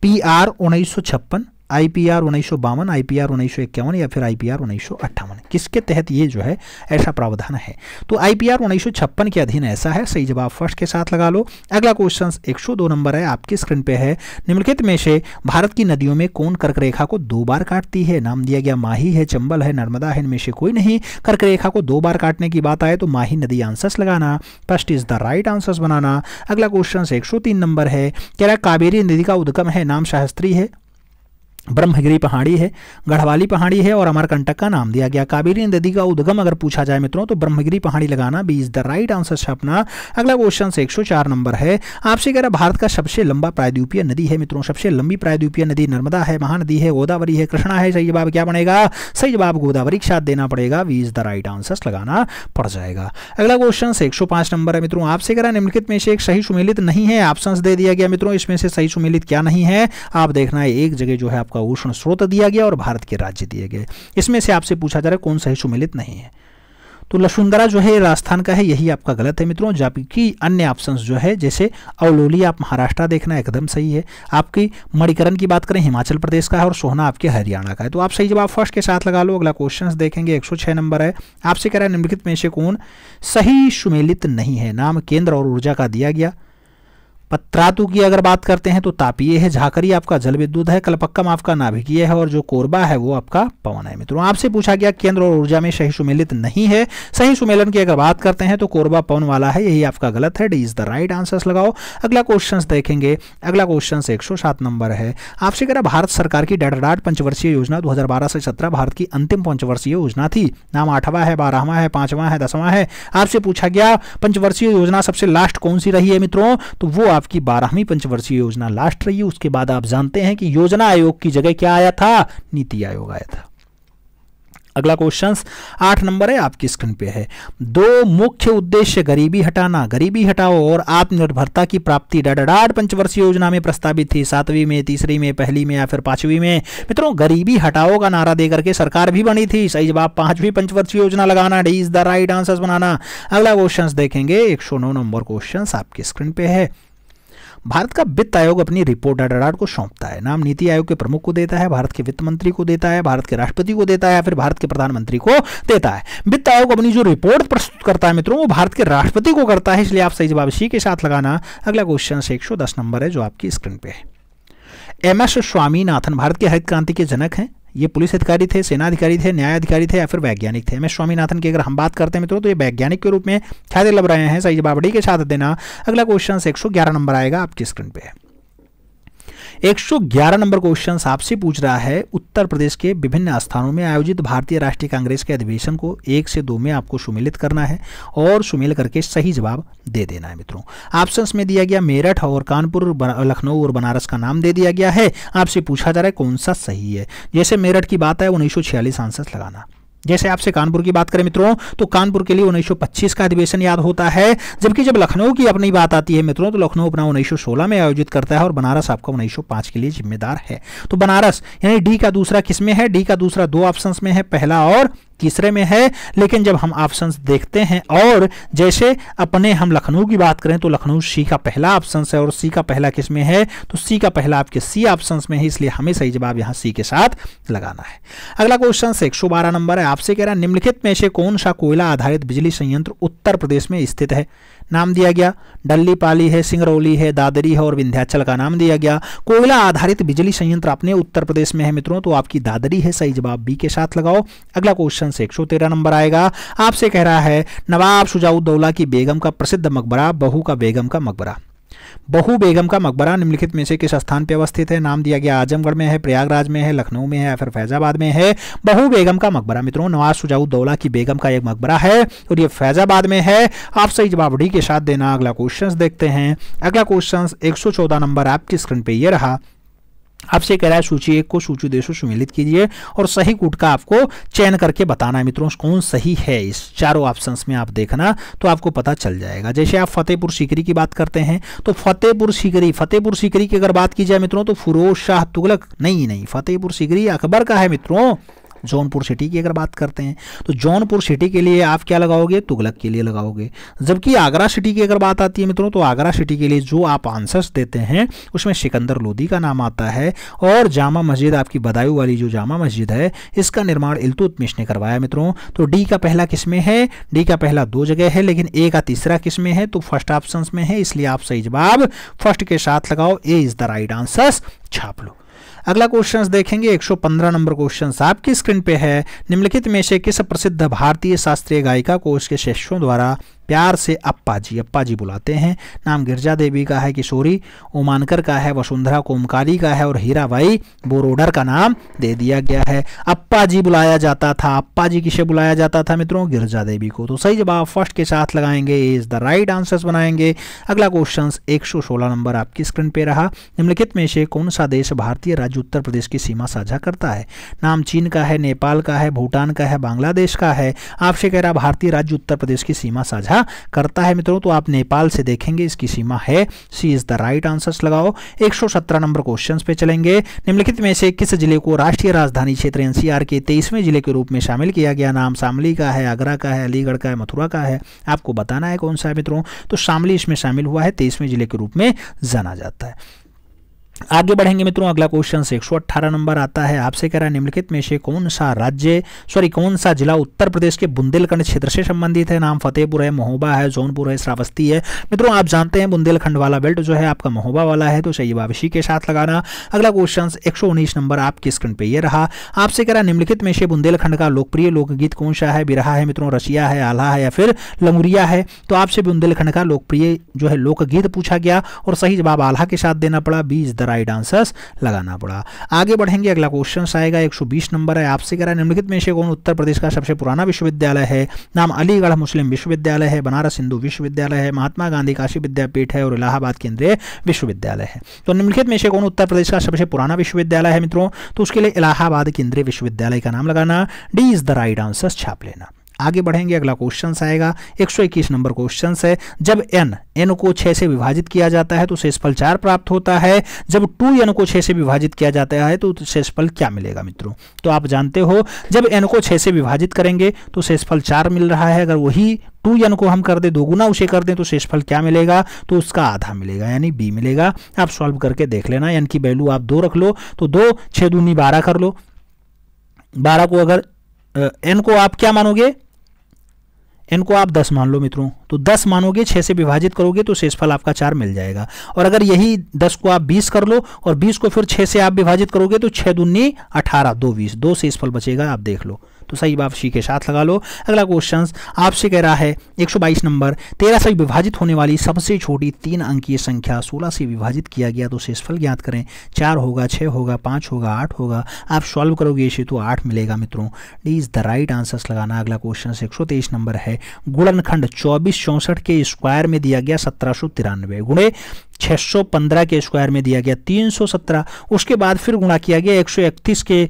पी आर उन्नीस सौ छप्पन आईपीआर उन्नीस सौ बावन आई पी आर उन्नीस सौ इक्यावन या फिर आई पी आर उन्नीस सौ अट्ठावन किसके तहत ये जो है ऐसा प्रावधान है तो आईपीआर उन्नीस सौ छप्पन के अधीन ऐसा है सही जवाब फर्स्ट के साथ लगा लो अगला क्वेश्चन एक सौ दो नंबर है आपकी स्क्रीन पे है निम्नलिखित में से भारत की नदियों में कौन कर्क रेखा को दो बार काटती है नाम दिया गया माही है चंबल है नर्मदा है इनमें से कोई नहीं कर्क रेखा को दो बार काटने की बात आए तो माही नदी आंसर्स लगाना first is the right answers बनाना अगला क्वेश्चन एक सौ तीन नंबर है कह रहा कावेरी नदी का उद्गम है नाम शास्त्री है ब्रह्मगिरी पहाड़ी है गढ़वाली पहाड़ी है और अमरकंटक का नाम दिया गया कावेरी नदी का उद्गम अगर पूछा जाए मित्रों तो ब्रह्मगिरी पहाड़ी लगाना B is the right answer छपना अपना अगला क्वेश्चन से 104 नंबर है आपसे कह रहा भारत का सबसे लंबा प्रायद्वीपीय नदी है मित्रों सबसे लंबी प्रायद्वीपीय नदी नर्मदा है महानदी है गोदावरी है कृष्णा है सही जवाब क्या बनेगा सही जवाब गोदावरी के साथ देना पड़ेगा V is the right answer लगाना पड़ जाएगा अगला क्वेश्चन से पांच नंबर है मित्रों आपसे कह रहा निम्नलिखित में से एक सही सुमिलित नहीं है ऑप्शन दे दिया गया मित्रों इसमें से सही सुमिलित क्या नहीं है आप देखना है एक जगह जो है आपको आपका उष्ण स्रोत दिया गया और भारत के राज्य दिए गए इसमें से आपसे पूछा जा रहा है कौन सा ही सुमिलित नहीं है तो लसुंदरा जो है राजस्थान का है यही आपका गलत है मित्रों जबकि अन्य ऑप्शंस जो है जैसे अवलोली आप महाराष्ट्र देखना एकदम सही है आपकी मणिकरण की बात करें हिमाचल प्रदेश का है और सोहना आपके हरियाणा का है तो आप सही जवाब फर्स्ट के साथ लगा लो अगला क्वेश्चन देखेंगे 106 नंबर है आपसे कह रहा है निम्नलिखित में से कौन सही सुमेलित नहीं है नाम केंद्र और ऊर्जा का दिया गया पत्रातु की अगर बात करते हैं तो तापीय है झाकरी आपका जल विद्युत है कलपक्कम आपका नाभिकीय है और जो कोरबा है वो आपका पवन है मित्रों आपसे पूछा गया केंद्र और ऊर्जा में सही सुमेलित नहीं है सही सुमेलन की अगर बात करते हैं तो कोरबा पवन वाला है यही आपका गलत है D is the right answer लगाओ अगला क्वेश्चन देखेंगे अगला क्वेश्चन एक नंबर है आपसे कह भारत सरकार की डेटाडाट पंचवर्षीय योजना दो से सत्रह भारत की अंतिम पंचवर्षीय योजना थी नाम आठवां है बारहवां है पांचवा है दसवां है आपसे पूछा गया पंचवर्षीय योजना सबसे लास्ट कौन सी रही है मित्रों तो वो आप आपकी की बारहवीं पंचवर्षीय योजना लास्ट रही है उसके बाद आप जानते हैं कि योजना आयोग की जगह क्या आया था नीति आयोग आया था अगला क्वेश्चन आठ नंबर है आपकी स्क्रीन पे है दो मुख्य उद्देश्य गरीबी हटाना गरीबी हटाओ और आत्मनिर्भरता की प्राप्ति डाडाड पंचवर्षीय योजना में प्रस्तावित थी सातवीं में तीसरी में पहली में या फिर पांचवी में मित्रों गरीबी हटाओ का नारा देकर के सरकार भी बनी थी सही जवाब पांचवी पंचवर्षीय योजना लगाना D is the right answer बनाना अगला क्वेश्चन देखेंगे एक नंबर क्वेश्चन आपकी स्क्रीन पे है भारत का वित्त आयोग अपनी रिपोर्ट अडाडाड को सौंपता है नाम नीति आयोग के प्रमुख को देता है भारत के वित्त मंत्री को देता है भारत के राष्ट्रपति को देता है या फिर भारत के प्रधानमंत्री को देता है वित्त आयोग अपनी जो रिपोर्ट प्रस्तुत करता है मित्रों वो भारत के राष्ट्रपति को करता है इसलिए आप सही जवाब इसी के साथ लगाना अगला क्वेश्चन से एक नंबर है जो आपकी स्क्रीन पे है एम एस स्वामीनाथन भारत के हरित क्रांति के जनक हैं ये पुलिस अधिकारी थे सेना अधिकारी थे न्याय अधिकारी थे या फिर वैज्ञानिक थे मैं स्वामीनाथन की अगर हम बात करते हैं मित्रों तो ये वैज्ञानिक के रूप में छाते लब रहे हैं सही बाबड़ी के साथ देना अगला क्वेश्चन एक नंबर आएगा आपकी स्क्रीन पर 111 नंबर क्वेश्चन आपसे पूछ रहा है उत्तर प्रदेश के विभिन्न स्थानों में आयोजित भारतीय राष्ट्रीय कांग्रेस के अधिवेशन को एक से दो में आपको सुमिलित करना है और सुमिल करके सही जवाब दे देना है मित्रों ऑप्शन में दिया गया मेरठ और कानपुर लखनऊ और बनारस का नाम दे दिया गया है आपसे पूछा जा रहा है कौन सा सही है जैसे मेरठ की बात है उन्नीस सौ आंसर लगाना जैसे आपसे कानपुर की बात करें मित्रों तो कानपुर के लिए 1925 का अधिवेशन याद होता है जबकि जब लखनऊ की अपनी बात आती है मित्रों तो लखनऊ अपना 1916 में आयोजित करता है और बनारस आपका 1905 के लिए जिम्मेदार है तो बनारस यानी डी का दूसरा किसमें है डी का दूसरा दो ऑप्शन में है पहला और तीसरे में है लेकिन जब हम ऑप्शन देखते हैं और जैसे अपने हम लखनऊ की बात करें तो लखनऊ सी का पहला ऑप्शन है और सी का पहला किस में है तो सी का पहला आपके सी ऑप्शन में है इसलिए हमें सही जवाब यहाँ सी के साथ लगाना है अगला क्वेश्चन से एक नंबर है आपसे कह रहा है निम्नलिखित में से कौन सा कोयला आधारित बिजली संयंत्र उत्तर प्रदेश में स्थित है नाम दिया गया डल्ली पाली है सिंगरौली है दादरी है और विंध्याचल का नाम दिया गया कोयला आधारित बिजली संयंत्र अपने उत्तर प्रदेश में है मित्रों तो आपकी दादरी है सही जवाब बी के साथ लगाओ अगला क्वेश्चन से एक नंबर आएगा आपसे कह रहा है नवाब सुजाउद्दौला की बेगम का प्रसिद्ध मकबरा बहू का बेगम का मकबरा बहू बेगम का मकबरा निम्नलिखित में से किस स्थान पर अवस्थित है नाम दिया गया आजमगढ़ में है प्रयागराज में है लखनऊ में है या फिर फैजाबाद में है बहू बेगम का मकबरा मित्रों नवाज सुजाउद्दौला की बेगम का एक मकबरा है और ये फैजाबाद में है आप सही जवाब डी के साथ देना अगला क्वेश्चन देखते हैं अगला क्वेश्चन एक नंबर आपकी स्क्रीन पर यह रहा आपसे कह रहा है सूची एक को सूची देशों सुमिलित कीजिए और सही कूट का आपको चयन करके बताना है मित्रों कौन सही है इस चारों ऑप्शंस में आप देखना तो आपको पता चल जाएगा जैसे आप फतेहपुर सीकरी की बात करते हैं तो फतेहपुर सीकरी फतेहपुर सीकरी की अगर बात की जाए मित्रों तो फुरोज शाह तुगलक नहीं नहीं फतेहपुर सीकरी अकबर का है मित्रों जौनपुर सिटी की अगर बात करते हैं तो जौनपुर सिटी के लिए आप क्या लगाओगे तुगलक के लिए लगाओगे जबकि आगरा सिटी की अगर बात आती है मित्रों तो आगरा सिटी के लिए जो आप आंसर्स देते हैं उसमें सिकंदर लोधी का नाम आता है और जामा मस्जिद आपकी बदायूं वाली जो जामा मस्जिद है इसका निर्माण इलतुतमिश ने करवाया मित्रों तो डी का पहला किसमें है डी का पहला दो जगह है लेकिन ए का तीसरा किसमें है तो फर्स्ट ऑप्शन में है इसलिए आप सही जवाब फर्स्ट के साथ लगाओ A is the right answer छाप लो अगला क्वेश्चन देखेंगे 115 नंबर क्वेश्चन आपकी स्क्रीन पे है निम्नलिखित में से किस प्रसिद्ध भारतीय शास्त्रीय गायिका को उसके शिष्यों द्वारा प्यार से अप्पा जी अप्पा जी बुलाते हैं नाम गिरजा देवी का है किशोरी ओमानकर का है वसुंधरा कोमकाली का है और हीराबाई बोरोडर का नाम दे दिया गया है अप्पा जी बुलाया जाता था अप्पा जी किसे बुलाया जाता था मित्रों गिरजा देवी को तो सही जवाब फर्स्ट के साथ लगाएंगे इज द राइट आंसर्स बनाएंगे अगला क्वेश्चन एक नंबर आपकी स्क्रीन पर रहा निम्नलिखित में से कौन सा देश भारतीय राज्य उत्तर प्रदेश की सीमा साझा करता है नाम चीन का है नेपाल का है भूटान का है बांग्लादेश का है आपसे कह रहा भारतीय राज्य उत्तर प्रदेश की सीमा साझा इकट्ठा करता है मित्रों तो आप नेपाल से देखेंगे इसकी सीमा है C is the right answer लगाओ 117 नंबर क्वेश्चन पे चलेंगे निम्नलिखित में से किस जिले को राष्ट्रीय राजधानी क्षेत्र एनसीआर के तेईसवें जिले के रूप में शामिल किया गया नाम शामली का है आगरा का है अलीगढ़ का है मथुरा का है आपको बताना है कौन सा है मित्रों तो शामली इसमें शामिल हुआ है तेईसवें जिले के रूप में जाना जाता है आगे बढ़ेंगे मित्रों अगला क्वेश्चन एक सौ अट्ठारह नंबर आता है आपसे कह रहा है निम्नलिखित में से कौन सा राज्य सॉरी कौन सा जिला उत्तर प्रदेश के बुंदेलखंड क्षेत्र से संबंधित है नाम फतेहपुर है महोबा है जौनपुर है श्रावस्ती है मित्रों आप जानते हैं बुंदेलखंड वाला बेल्ट जो है आपका महोबा वाला है तो सही बाब इसी के साथ लगाना अगला क्वेश्चन एक नंबर आपके स्क्रीन पर यह रहा आपसे कह रहा है निम्नलिखित में से बुंदेलखंड का लोकप्रिय लोकगीत कौन सा है बिरहा है मित्रों रसिया है आल्हा है या फिर लंगुरिया है तो आपसे बुंदेलखंड का लोकप्रिय जो है लोकगीत पूछा गया और सही जवाब आल्हा के साथ देना पड़ा बीस राइट आंसर्स लगाना पड़ा आगे बढ़ेंगे अगला क्वेश्चन आएगा 120 नंबर है आपसे कह रहा है निम्नलिखित में से कौन उत्तर प्रदेश का सबसे पुराना विश्वविद्यालय है नाम अलीगढ़ मुस्लिम विश्वविद्यालय है बनारस हिंदू विश्वविद्यालय है महात्मा गांधी काशी विद्यापीठ है और इलाहाबाद केंद्रीय विश्वविद्यालय है तो निम्नलिखित में से कौन उत्तर प्रदेश का सबसे पुराना विश्वविद्यालय है मित्रों तो उसके लिए इलाहाबाद केंद्रीय विश्वविद्यालय का नाम लगाना D is the right answer छाप लेना आगे बढ़ेंगे अगला क्वेश्चन आएगा एक नंबर क्वेश्चन है जब एन एन को छह से विभाजित किया जाता है तो शेषफल चार प्राप्त होता है जब टू एन को छह से विभाजित किया जाता है तो शेषफल क्या मिलेगा मित्रों तो आप जानते हो जब एन को छह से विभाजित करेंगे तो शेषफल चार मिल रहा है अगर वही टू एन को हम कर दें दोगुना उसे कर दें तो शेषफल क्या मिलेगा तो उसका आधा मिलेगा यानी बी मिलेगा आप सॉल्व करके देख लेना एन की वैल्यू आप दो रख लो तो दो छह दूनी बारह कर लो बारह को अगर एन को आप क्या मानोगे इनको आप दस मान लो मित्रों तो दस मानोगे छह से विभाजित करोगे तो शेषफल आपका चार मिल जाएगा और अगर यही दस को आप बीस कर लो और बीस को फिर छह से आप विभाजित करोगे तो छह दूनी अठारह दो बीस दो शेषफल बचेगा आप देख लो तो सही जवाब सी के साथ लगा लो अगला क्वेश्चन आपसे कह रहा है 122 नंबर 13 से विभाजित होने वाली सबसे छोटी तीन अंकीय संख्या 16 से विभाजित किया गया तो शेषफल ज्ञात करें चार होगा छः होगा पाँच होगा आठ होगा आप सॉल्व करोगे इसे तो आठ मिलेगा मित्रों D is the right answers लगाना अगला क्वेश्चन एक नंबर है गुणनखंड चौबीस चौंसठ के स्क्वायर में दिया गया सत्रह सौ तिरानवे गुणे 615 के स्क्वायर में दिया गया 317 उसके बाद फिर गुणा किया गया 131 के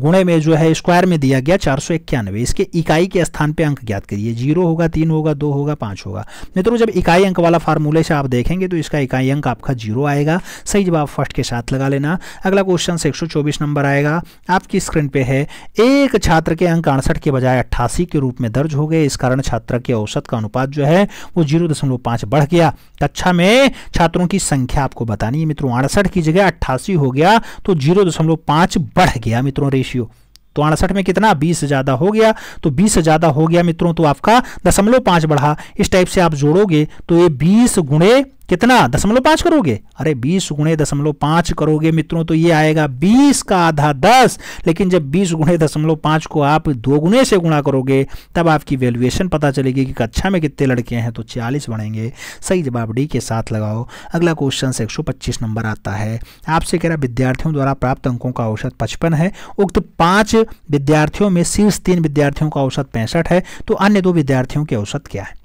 गुणे में जो है स्क्वायर में दिया गया चार सौ इक्यानवे इसके इकाई के स्थान पे अंक ज्ञात करिए जीरो होगा तीन होगा दो होगा पांच होगा मित्रों जब इकाई अंक वाला फार्मूले से आप देखेंगे तो इसका इकाई अंक आपका जीरो आएगा सही जवाब फर्स्ट के साथ लगा लेना अगला क्वेश्चन एक नंबर आएगा आपकी स्क्रीन पर है एक छात्र के अंक अड़सठ के बजाय अट्ठासी के रूप में दर्ज हो गए इस कारण छात्र के औसत का अनुपात जो है वो जीरो दशमलव बढ़ गया कक्षा में छात्रों की संख्या आपको बतानी है मित्रों अड़सठ की जगह अट्ठासी हो गया तो जीरो दशमलव पांच बढ़ गया मित्रों रेशियो तो अड़सठ में कितना बीस ज़्यादा हो गया तो बीस ज़्यादा हो गया मित्रों तो आपका दशमलव पांच बढ़ा इस टाइप से आप जोड़ोगे तो ये बीस गुणे कितना दशमलव पांच करोगे अरे बीस गुणे दशमलव पांच करोगे मित्रों तो ये आएगा बीस का आधा दस लेकिन जब बीस गुणे दशमलव पांच को आप दो गुणे से गुणा करोगे तब आपकी वैल्यूएशन पता चलेगी कि कक्षा में कितने लड़के हैं तो छियालीस बढ़ेंगे सही जवाब डी के साथ लगाओ अगला क्वेश्चन एक सौ पच्चीस नंबर आता है आपसे कह रहा विद्यार्थियों द्वारा प्राप्त अंकों का औसत पचपन है उक्त पाँच विद्यार्थियों में शीर्ष तीन विद्यार्थियों का औसत पैंसठ है तो अन्य दो विद्यार्थियों के औसत क्या है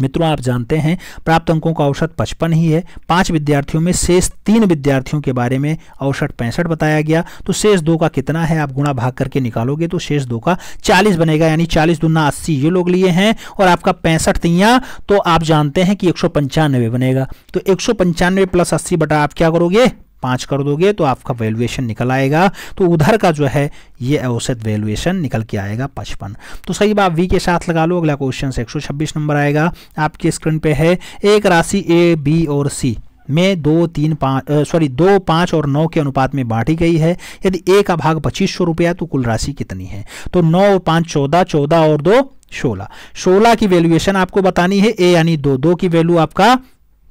मित्रों आप जानते हैं प्राप्त अंकों का औसत 55 ही है पांच विद्यार्थियों में शेष तीन विद्यार्थियों के बारे में औसत पैंसठ बताया गया तो शेष दो का कितना है आप गुणा भाग करके निकालोगे तो शेष दो का 40 बनेगा यानी 40 दुना 80 ये लोग लिए हैं और आपका पैंसठ तिया तो आप जानते हैं कि एक बनेगा तो एक प्लस अस्सी बटा आप क्या करोगे पाँच कर दोगे तो आपका वैल्यूएशन निकल आएगा तो उधर का जो है ये औसत वैल्यूएशन निकल के आएगा पचपन तो सही बात वी के साथ लगा लो अगला क्वेश्चन एक नंबर आएगा आपकी स्क्रीन पे है एक राशि ए बी और सी में दो तीन पाँच सॉरी दो पाँच और नौ के अनुपात में बांटी गई है यदि ए का भाग पच्चीस सौ रुपया तो कुल राशि कितनी है तो नौ और पाँच चौदह चौदह और दो सोलह सोलह की वैल्यूएशन आपको बतानी है ए यानी दो दो की वैल्यू आपका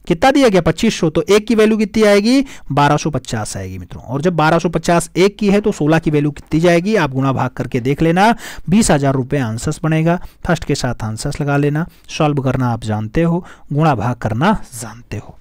कितना दिया गया 2500 तो एक की वैल्यू कितनी आएगी 1250 आएगी मित्रों और जब 1250 एक की है तो 16 की वैल्यू कितनी जाएगी आप गुणा भाग करके देख लेना बीस हजार रुपये आंसर्स बनेगा फर्स्ट के साथ आंसर्स लगा लेना सॉल्व करना आप जानते हो गुणा भाग करना जानते हो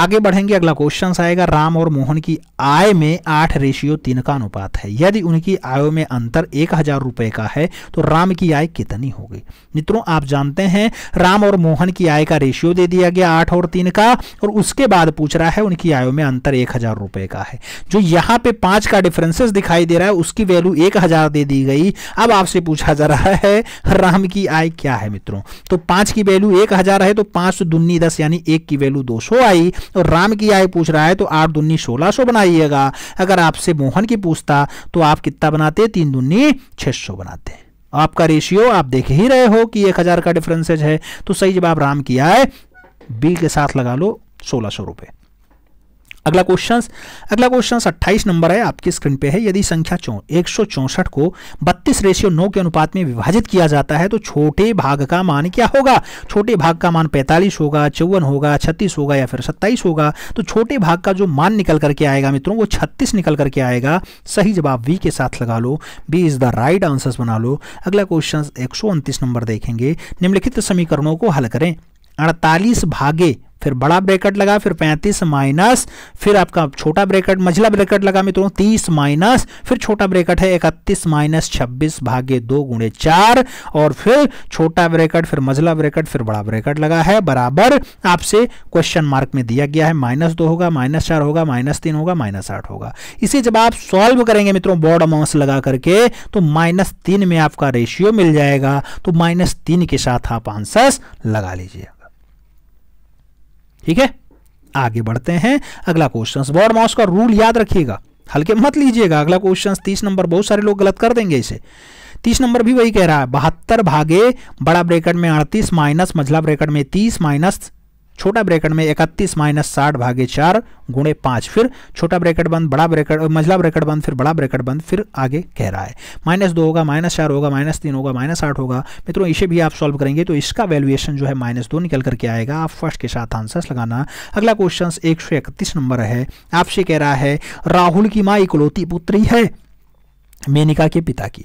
आगे बढ़ेंगे अगला क्वेश्चन आएगा राम और मोहन की आय में आठ रेशियो तीन का अनुपात है यदि उनकी आयों में अंतर एक हजार रुपये का है तो राम की आय कितनी होगी मित्रों आप जानते हैं राम और मोहन की आय का रेशियो दे दिया गया आठ और तीन का और उसके बाद पूछ रहा है उनकी आयो में अंतर एक हजार रुपये का है जो यहाँ पे पांच का डिफरेंसेस दिखाई दे रहा है उसकी वैल्यू एक हजार दे दी गई अब आपसे पूछा जा रहा है राम की आय क्या है मित्रों तो पांच की वैल्यू एक हजार है तो पांच दुन्नी दस यानी एक की वैल्यू दो आई और राम की आय पूछ रहा है तो आठ दुन्नी सोलह सो बनाइएगा अगर आपसे मोहन की पूछता तो आप कितना बनाते तीन दुन्नी छह सौ बनाते आपका रेशियो आप देख ही रहे हो कि एक हज़ार का डिफरेंसेज है तो सही जवाब राम की आय बी के साथ लगा लो सोलह सौ रुपये अगला क्वेश्चन अगला क्वेश्चन 28 नंबर है आपकी स्क्रीन पे है यदि संख्या एक को 32 रेशियो 9 के अनुपात में विभाजित किया जाता है तो छोटे भाग का मान क्या होगा छोटे भाग का मान 45 होगा चौवन होगा 36 होगा या फिर 27 होगा तो छोटे भाग का जो मान निकल करके आएगा मित्रों वो 36 निकल करके आएगा सही जवाब वी के साथ लगा लो B is the right answer बना लो अगला क्वेश्चन एक नंबर देखेंगे निम्नलिखित समीकरणों को हल करें अड़तालीस भागे फिर बड़ा ब्रैकेट लगा फिर पैंतीस माइनस फिर आपका छोटा ब्रैकेट मझला ब्रैकेट लगा मित्रों तीस माइनस फिर छोटा ब्रैकेट है इकतीस माइनस छब्बीस भाग्य दो गुणे चार और फिर छोटा ब्रैकेट फिर मझला ब्रैकेट फिर बड़ा ब्रैकेट लगा है बराबर आपसे क्वेश्चन मार्क में दिया गया है माइनस दो होगा माइनस चार होगा माइनस तीन होगा माइनस आठ होगा इसे जब आप सॉल्व करेंगे मित्रों बॉर्ड अमाउंट लगा करके तो माइनस तीन में आपका रेशियो मिल जाएगा तो माइनस तीन के साथ आप आंसर लगा लीजिए ठीक है आगे बढ़ते हैं अगला क्वेश्चन बॉर्ड माउस का रूल याद रखिएगा हल्के मत लीजिएगा अगला क्वेश्चन तीस नंबर बहुत सारे लोग गलत कर देंगे इसे तीस नंबर भी वही कह रहा है बहत्तर भागे बड़ा ब्रेकेट में अड़तीस माइनस मझला ब्रेकेट में तीस माइनस छोटा ब्रैकेट में इकतीस माइनस साठ भागे चार गुणे पांच फिर छोटा ब्रैकेट बंद बड़ा ब्रैकेट मझला ब्रैकेट बंद फिर बड़ा ब्रैकेट बंद फिर आगे कह रहा है माइनस दो होगा माइनस चार होगा माइनस तीन होगा माइनस आठ होगा मित्रों इसे भी आप सॉल्व करेंगे तो इसका वैल्यूएशन जो है माइनस दो निकल करके आएगा आप फर्स्ट के साथ आंसर लगाना अगला क्वेश्चन एक नंबर है आपसे कह रहा है राहुल की माँ इकलौती पुत्री है मेनिका के पिता की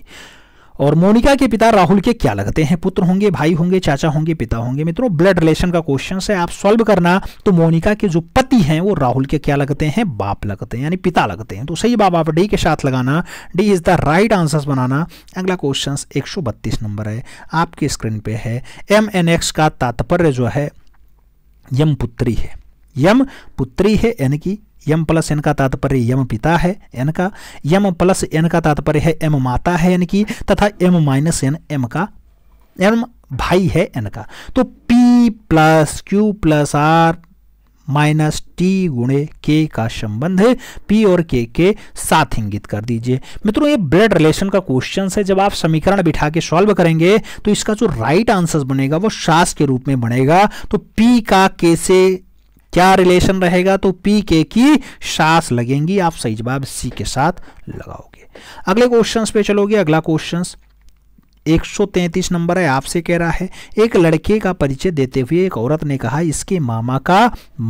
और मोनिका के पिता राहुल के क्या लगते हैं पुत्र होंगे भाई होंगे चाचा होंगे पिता होंगे मित्रों ब्लड रिलेशन का क्वेश्चन है आप सॉल्व करना तो मोनिका के जो पति हैं वो राहुल के क्या लगते हैं बाप लगते हैं यानी पिता लगते हैं तो सही बाप आप डी के साथ लगाना D is the right answer बनाना अगला क्वेश्चन एक नंबर है आपके स्क्रीन पे है एम एन एक्स का तात्पर्य जो है यम पुत्री है यम पुत्री है यानी कि यम प्लस एन का तात्पर्य यम पिता है एन का यम प्लस एन का तात्पर्य है एम माता है एन की तथा एम माइनस एन एम का एम भाई है एन का तो P plus Q plus R minus T गुणे के का संबंध है पी और के के साथ इंगित कर दीजिए मित्रों ये ब्लड रिलेशन का क्वेश्चन है जब आप समीकरण बिठा के सॉल्व करेंगे तो इसका जो राइट आंसर बनेगा वो शास के रूप में बनेगा तो पी का के से क्या रिलेशन रहेगा तो पी के की सास लगेंगी आप सही जवाब सी के साथ लगाओगे अगले क्वेश्चन पे चलोगे अगला क्वेश्चन 133 नंबर है आपसे कह रहा है एक लड़के का परिचय देते हुए एक औरत ने कहा इसके मामा का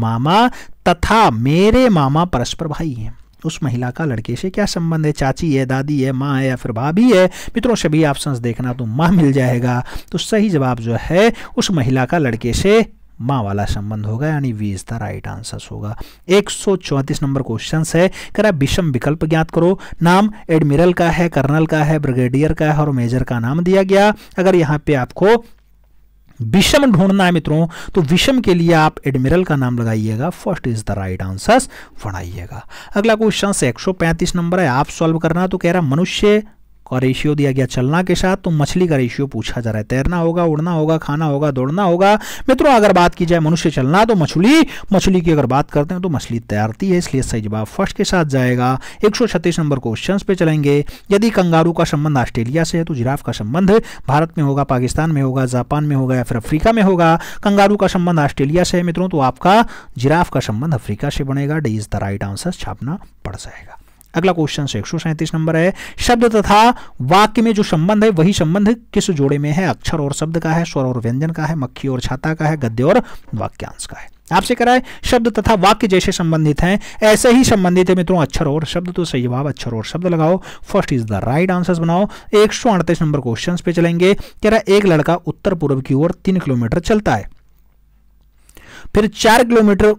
मामा तथा मेरे मामा परस्पर भाई हैं उस महिला का लड़के से क्या संबंध है चाची है दादी है माँ है या फिर भाभी है मित्रों सभी ऑप्शंस देखना तो माँ मिल जाएगा तो सही जवाब जो है उस महिला का लड़के से माँ वाला संबंध होगा यानी V is the right answer होगा एक नंबर क्वेश्चन है करा विषम विकल्प ज्ञात करो नाम एडमिरल का है कर्नल का है ब्रिगेडियर का है और मेजर का नाम दिया गया अगर यहाँ पे आपको विषम ढूंढना है मित्रों तो विषम के लिए आप एडमिरल का नाम लगाइएगा first is the right answer बनाइएगा अगला क्वेश्चन 135 नंबर है आप सॉल्व करना तो कह रहा मनुष्य का रेशियो दिया गया चलना के साथ तो मछली का रेशियो पूछा जा रहा है तैरना होगा उड़ना होगा खाना होगा दौड़ना होगा मित्रों अगर बात की जाए मनुष्य चलना तो मछली मछली की अगर बात करते हैं तो मछली तैरती है इसलिए सही जवाब फर्स्ट के साथ जाएगा एक नंबर क्वेश्चन पे चलेंगे यदि कंगारू का संबंध ऑस्ट्रेलिया से है तो जिराफ का संबंध भारत में होगा पाकिस्तान में होगा जापान में होगा या फिर अफ्रीका में होगा कंगारू का संबंध ऑस्ट्रेलिया से है मित्रों तो आपका जिराफ का संबंध अफ्रीका से बनेगा D is the right answer छापना पड़ जाएगा अगला क्वेश्चन एक नंबर है शब्द तथा वाक्य में जो संबंध है वही संबंध किस जोड़े में है अक्षर और शब्द का है स्वर और व्यंजन का है मक्खी और छाता का है गद्य और वाक्यांश का है आपसे कराए शब्द तथा वाक्य जैसे संबंधित हैं ऐसे ही संबंधित है मित्रों अक्षर और शब्द तो सही जवाब अक्षर और शब्द लगाओ first is the right answer बनाओ एक नंबर क्वेश्चन पे चलेंगे कह रहा है एक लड़का उत्तर पूर्व की ओर तीन किलोमीटर चलता है फिर चार किलोमीटर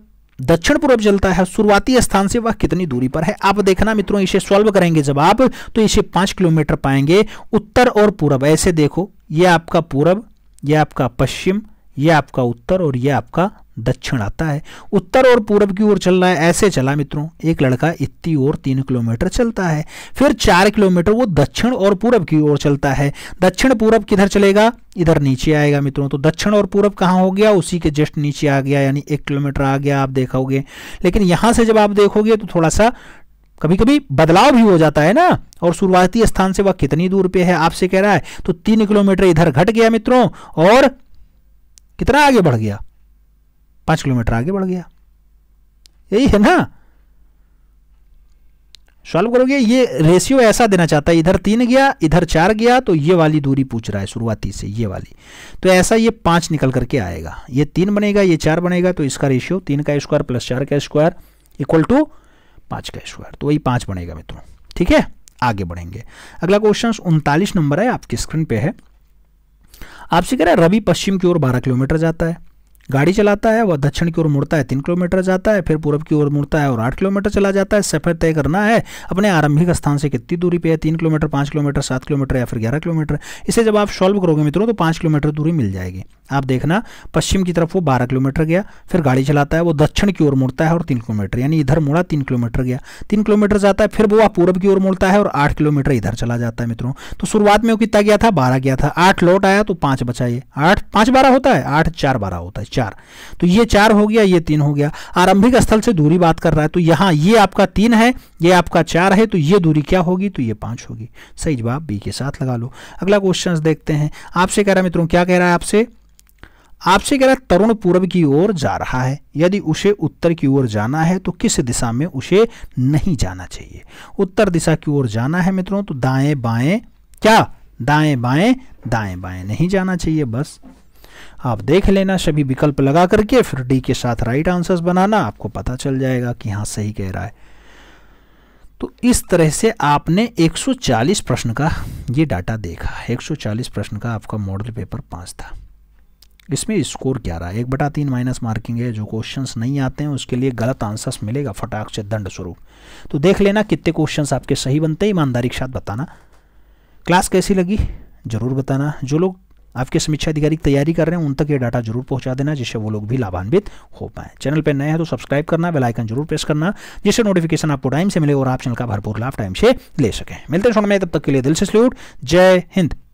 दक्षिण पूर्व चलता है शुरुआती स्थान से वह कितनी दूरी पर है आप देखना मित्रों इसे सॉल्व करेंगे जब आप तो इसे पांच किलोमीटर पाएंगे उत्तर और पूर्व ऐसे देखो यह आपका पूर्व यह आपका पश्चिम यह आपका उत्तर और यह आपका दक्षिण आता है उत्तर और पूर्व की ओर चल रहा है ऐसे चला मित्रों एक लड़का इतनी और तीन किलोमीटर चलता है फिर चार किलोमीटर वो दक्षिण और पूर्व की ओर चलता है दक्षिण पूर्व किधर चलेगा इधर नीचे आएगा मित्रों तो दक्षिण और पूर्व कहाँ हो गया उसी के जस्ट नीचे आ गया यानी एक किलोमीटर आ गया आप देखोगे लेकिन यहाँ से जब आप देखोगे तो थोड़ा सा कभी कभी बदलाव भी हो जाता है ना और शुरुआती स्थान से वह कितनी दूर पे है आपसे कह रहा है तो तीन किलोमीटर इधर घट गया मित्रों और कितना आगे बढ़ गया पांच किलोमीटर आगे बढ़ गया यही है ना सॉल्व करोगे ये रेशियो ऐसा देना चाहता है इधर तीन गया इधर चार गया तो ये वाली दूरी पूछ रहा है शुरुआती से ये वाली तो ऐसा ये पांच निकल करके आएगा ये तीन बनेगा ये चार बनेगा तो इसका रेशियो तीन का स्क्वायर प्लस चार का स्क्वायर इक्वल टू पांच का स्क्वायर तो वही पांच बनेगा मित्रों ठीक है आगे बढ़ेंगे अगला क्वेश्चन उनतालीस नंबर है आपकी स्क्रीन पे है आपसे कह रहा है रवि पश्चिम की ओर बारह किलोमीटर जाता है गाड़ी चलाता है वह दक्षिण की ओर मुड़ता है तीन किलोमीटर जाता है फिर पूर्व की ओर मुड़ता है और आठ किलोमीटर चला जाता है सफर तय करना है अपने आरंभिक स्थान से कितनी दूरी पर है तीन किलोमीटर पाँच किलोमीटर सात किलोमीटर या फिर ग्यारह किलोमीटर इसे जब आप सॉल्व करोगे मित्रों तो पाँच किलोमीटर दूरी मिल जाएगी आप देखना पश्चिम की तरफ वो बारह किलोमीटर गया फिर गाड़ी चलाता है वो दक्षिण की ओर मुड़ता है और तीन किलोमीटर यानी इधर मुड़ा तीन किलोमीटर गया तीन किलोमीटर जाता है फिर वो पूर्व की ओर मुड़ता है और आठ किलोमीटर इधर चला जाता है मित्रों तो शुरुआत में वो कितना गया था बारह गया था आठ लौट आया तो पाँच बचाइए आठ पाँच बारह होता है आठ चार बारह होता है चार तो ये चार हो गया ये तीन हो गया आरंभिक स्थल से दूरी बात कर रहा है तो यहाँ ये आपका तीन है ये आपका चार है तो ये दूरी क्या होगी तो ये पाँच होगी सही जवाब बी के साथ लगा लो अगला क्वेश्चन देखते हैं आपसे कह रहा है मित्रों क्या कह रहा है आपसे आपसे कह रहा है तरुण पूर्व की ओर जा रहा है यदि उसे उत्तर की ओर जाना है तो किस दिशा में उसे नहीं जाना चाहिए उत्तर दिशा की ओर जाना है मित्रों तो दाएं बाएं क्या दाएं बाएं दाएं बाएं नहीं जाना चाहिए बस आप देख लेना सभी विकल्प लगा करके फिर डी के साथ राइट आंसर्स बनाना आपको पता चल जाएगा कि हाँ सही कह रहा है तो इस तरह से आपने 140 प्रश्न का ये डाटा देखा 140 प्रश्न का आपका मॉडल पेपर पाँच था इसमें स्कोर क्या रहा एक बटा तीन माइनस मार्किंग है जो क्वेश्चंस नहीं आते हैं उसके लिए गलत आंसर्स मिलेगा फटाक से दंड स्वरूप तो देख लेना कितने क्वेश्चंस आपके सही बनते हैं ईमानदारी के साथ बताना क्लास कैसी लगी ज़रूर बताना जो लोग आप께서 미티아디가릭 타이리 카르 ਰਹੇ হুন তাক ই ডেটা জুরু পহুচা দেনা জিসে ও লগ ভি লাভান্বিত হো পায়া চ্যানেল পে নয়া হ তো সাবস্ক্রাইব করনা বেল আইকন জুরু প্রেস করনা জিসে নোটিফিকেশন আপকো টাইম সে মিলে ও আপ চ্যানেল কা ভরপুর লাভ টাইম সে লে सके मिलते হোন হামে তব তাক কে লিয়ে দিলসে সলুট জয় হিন্দ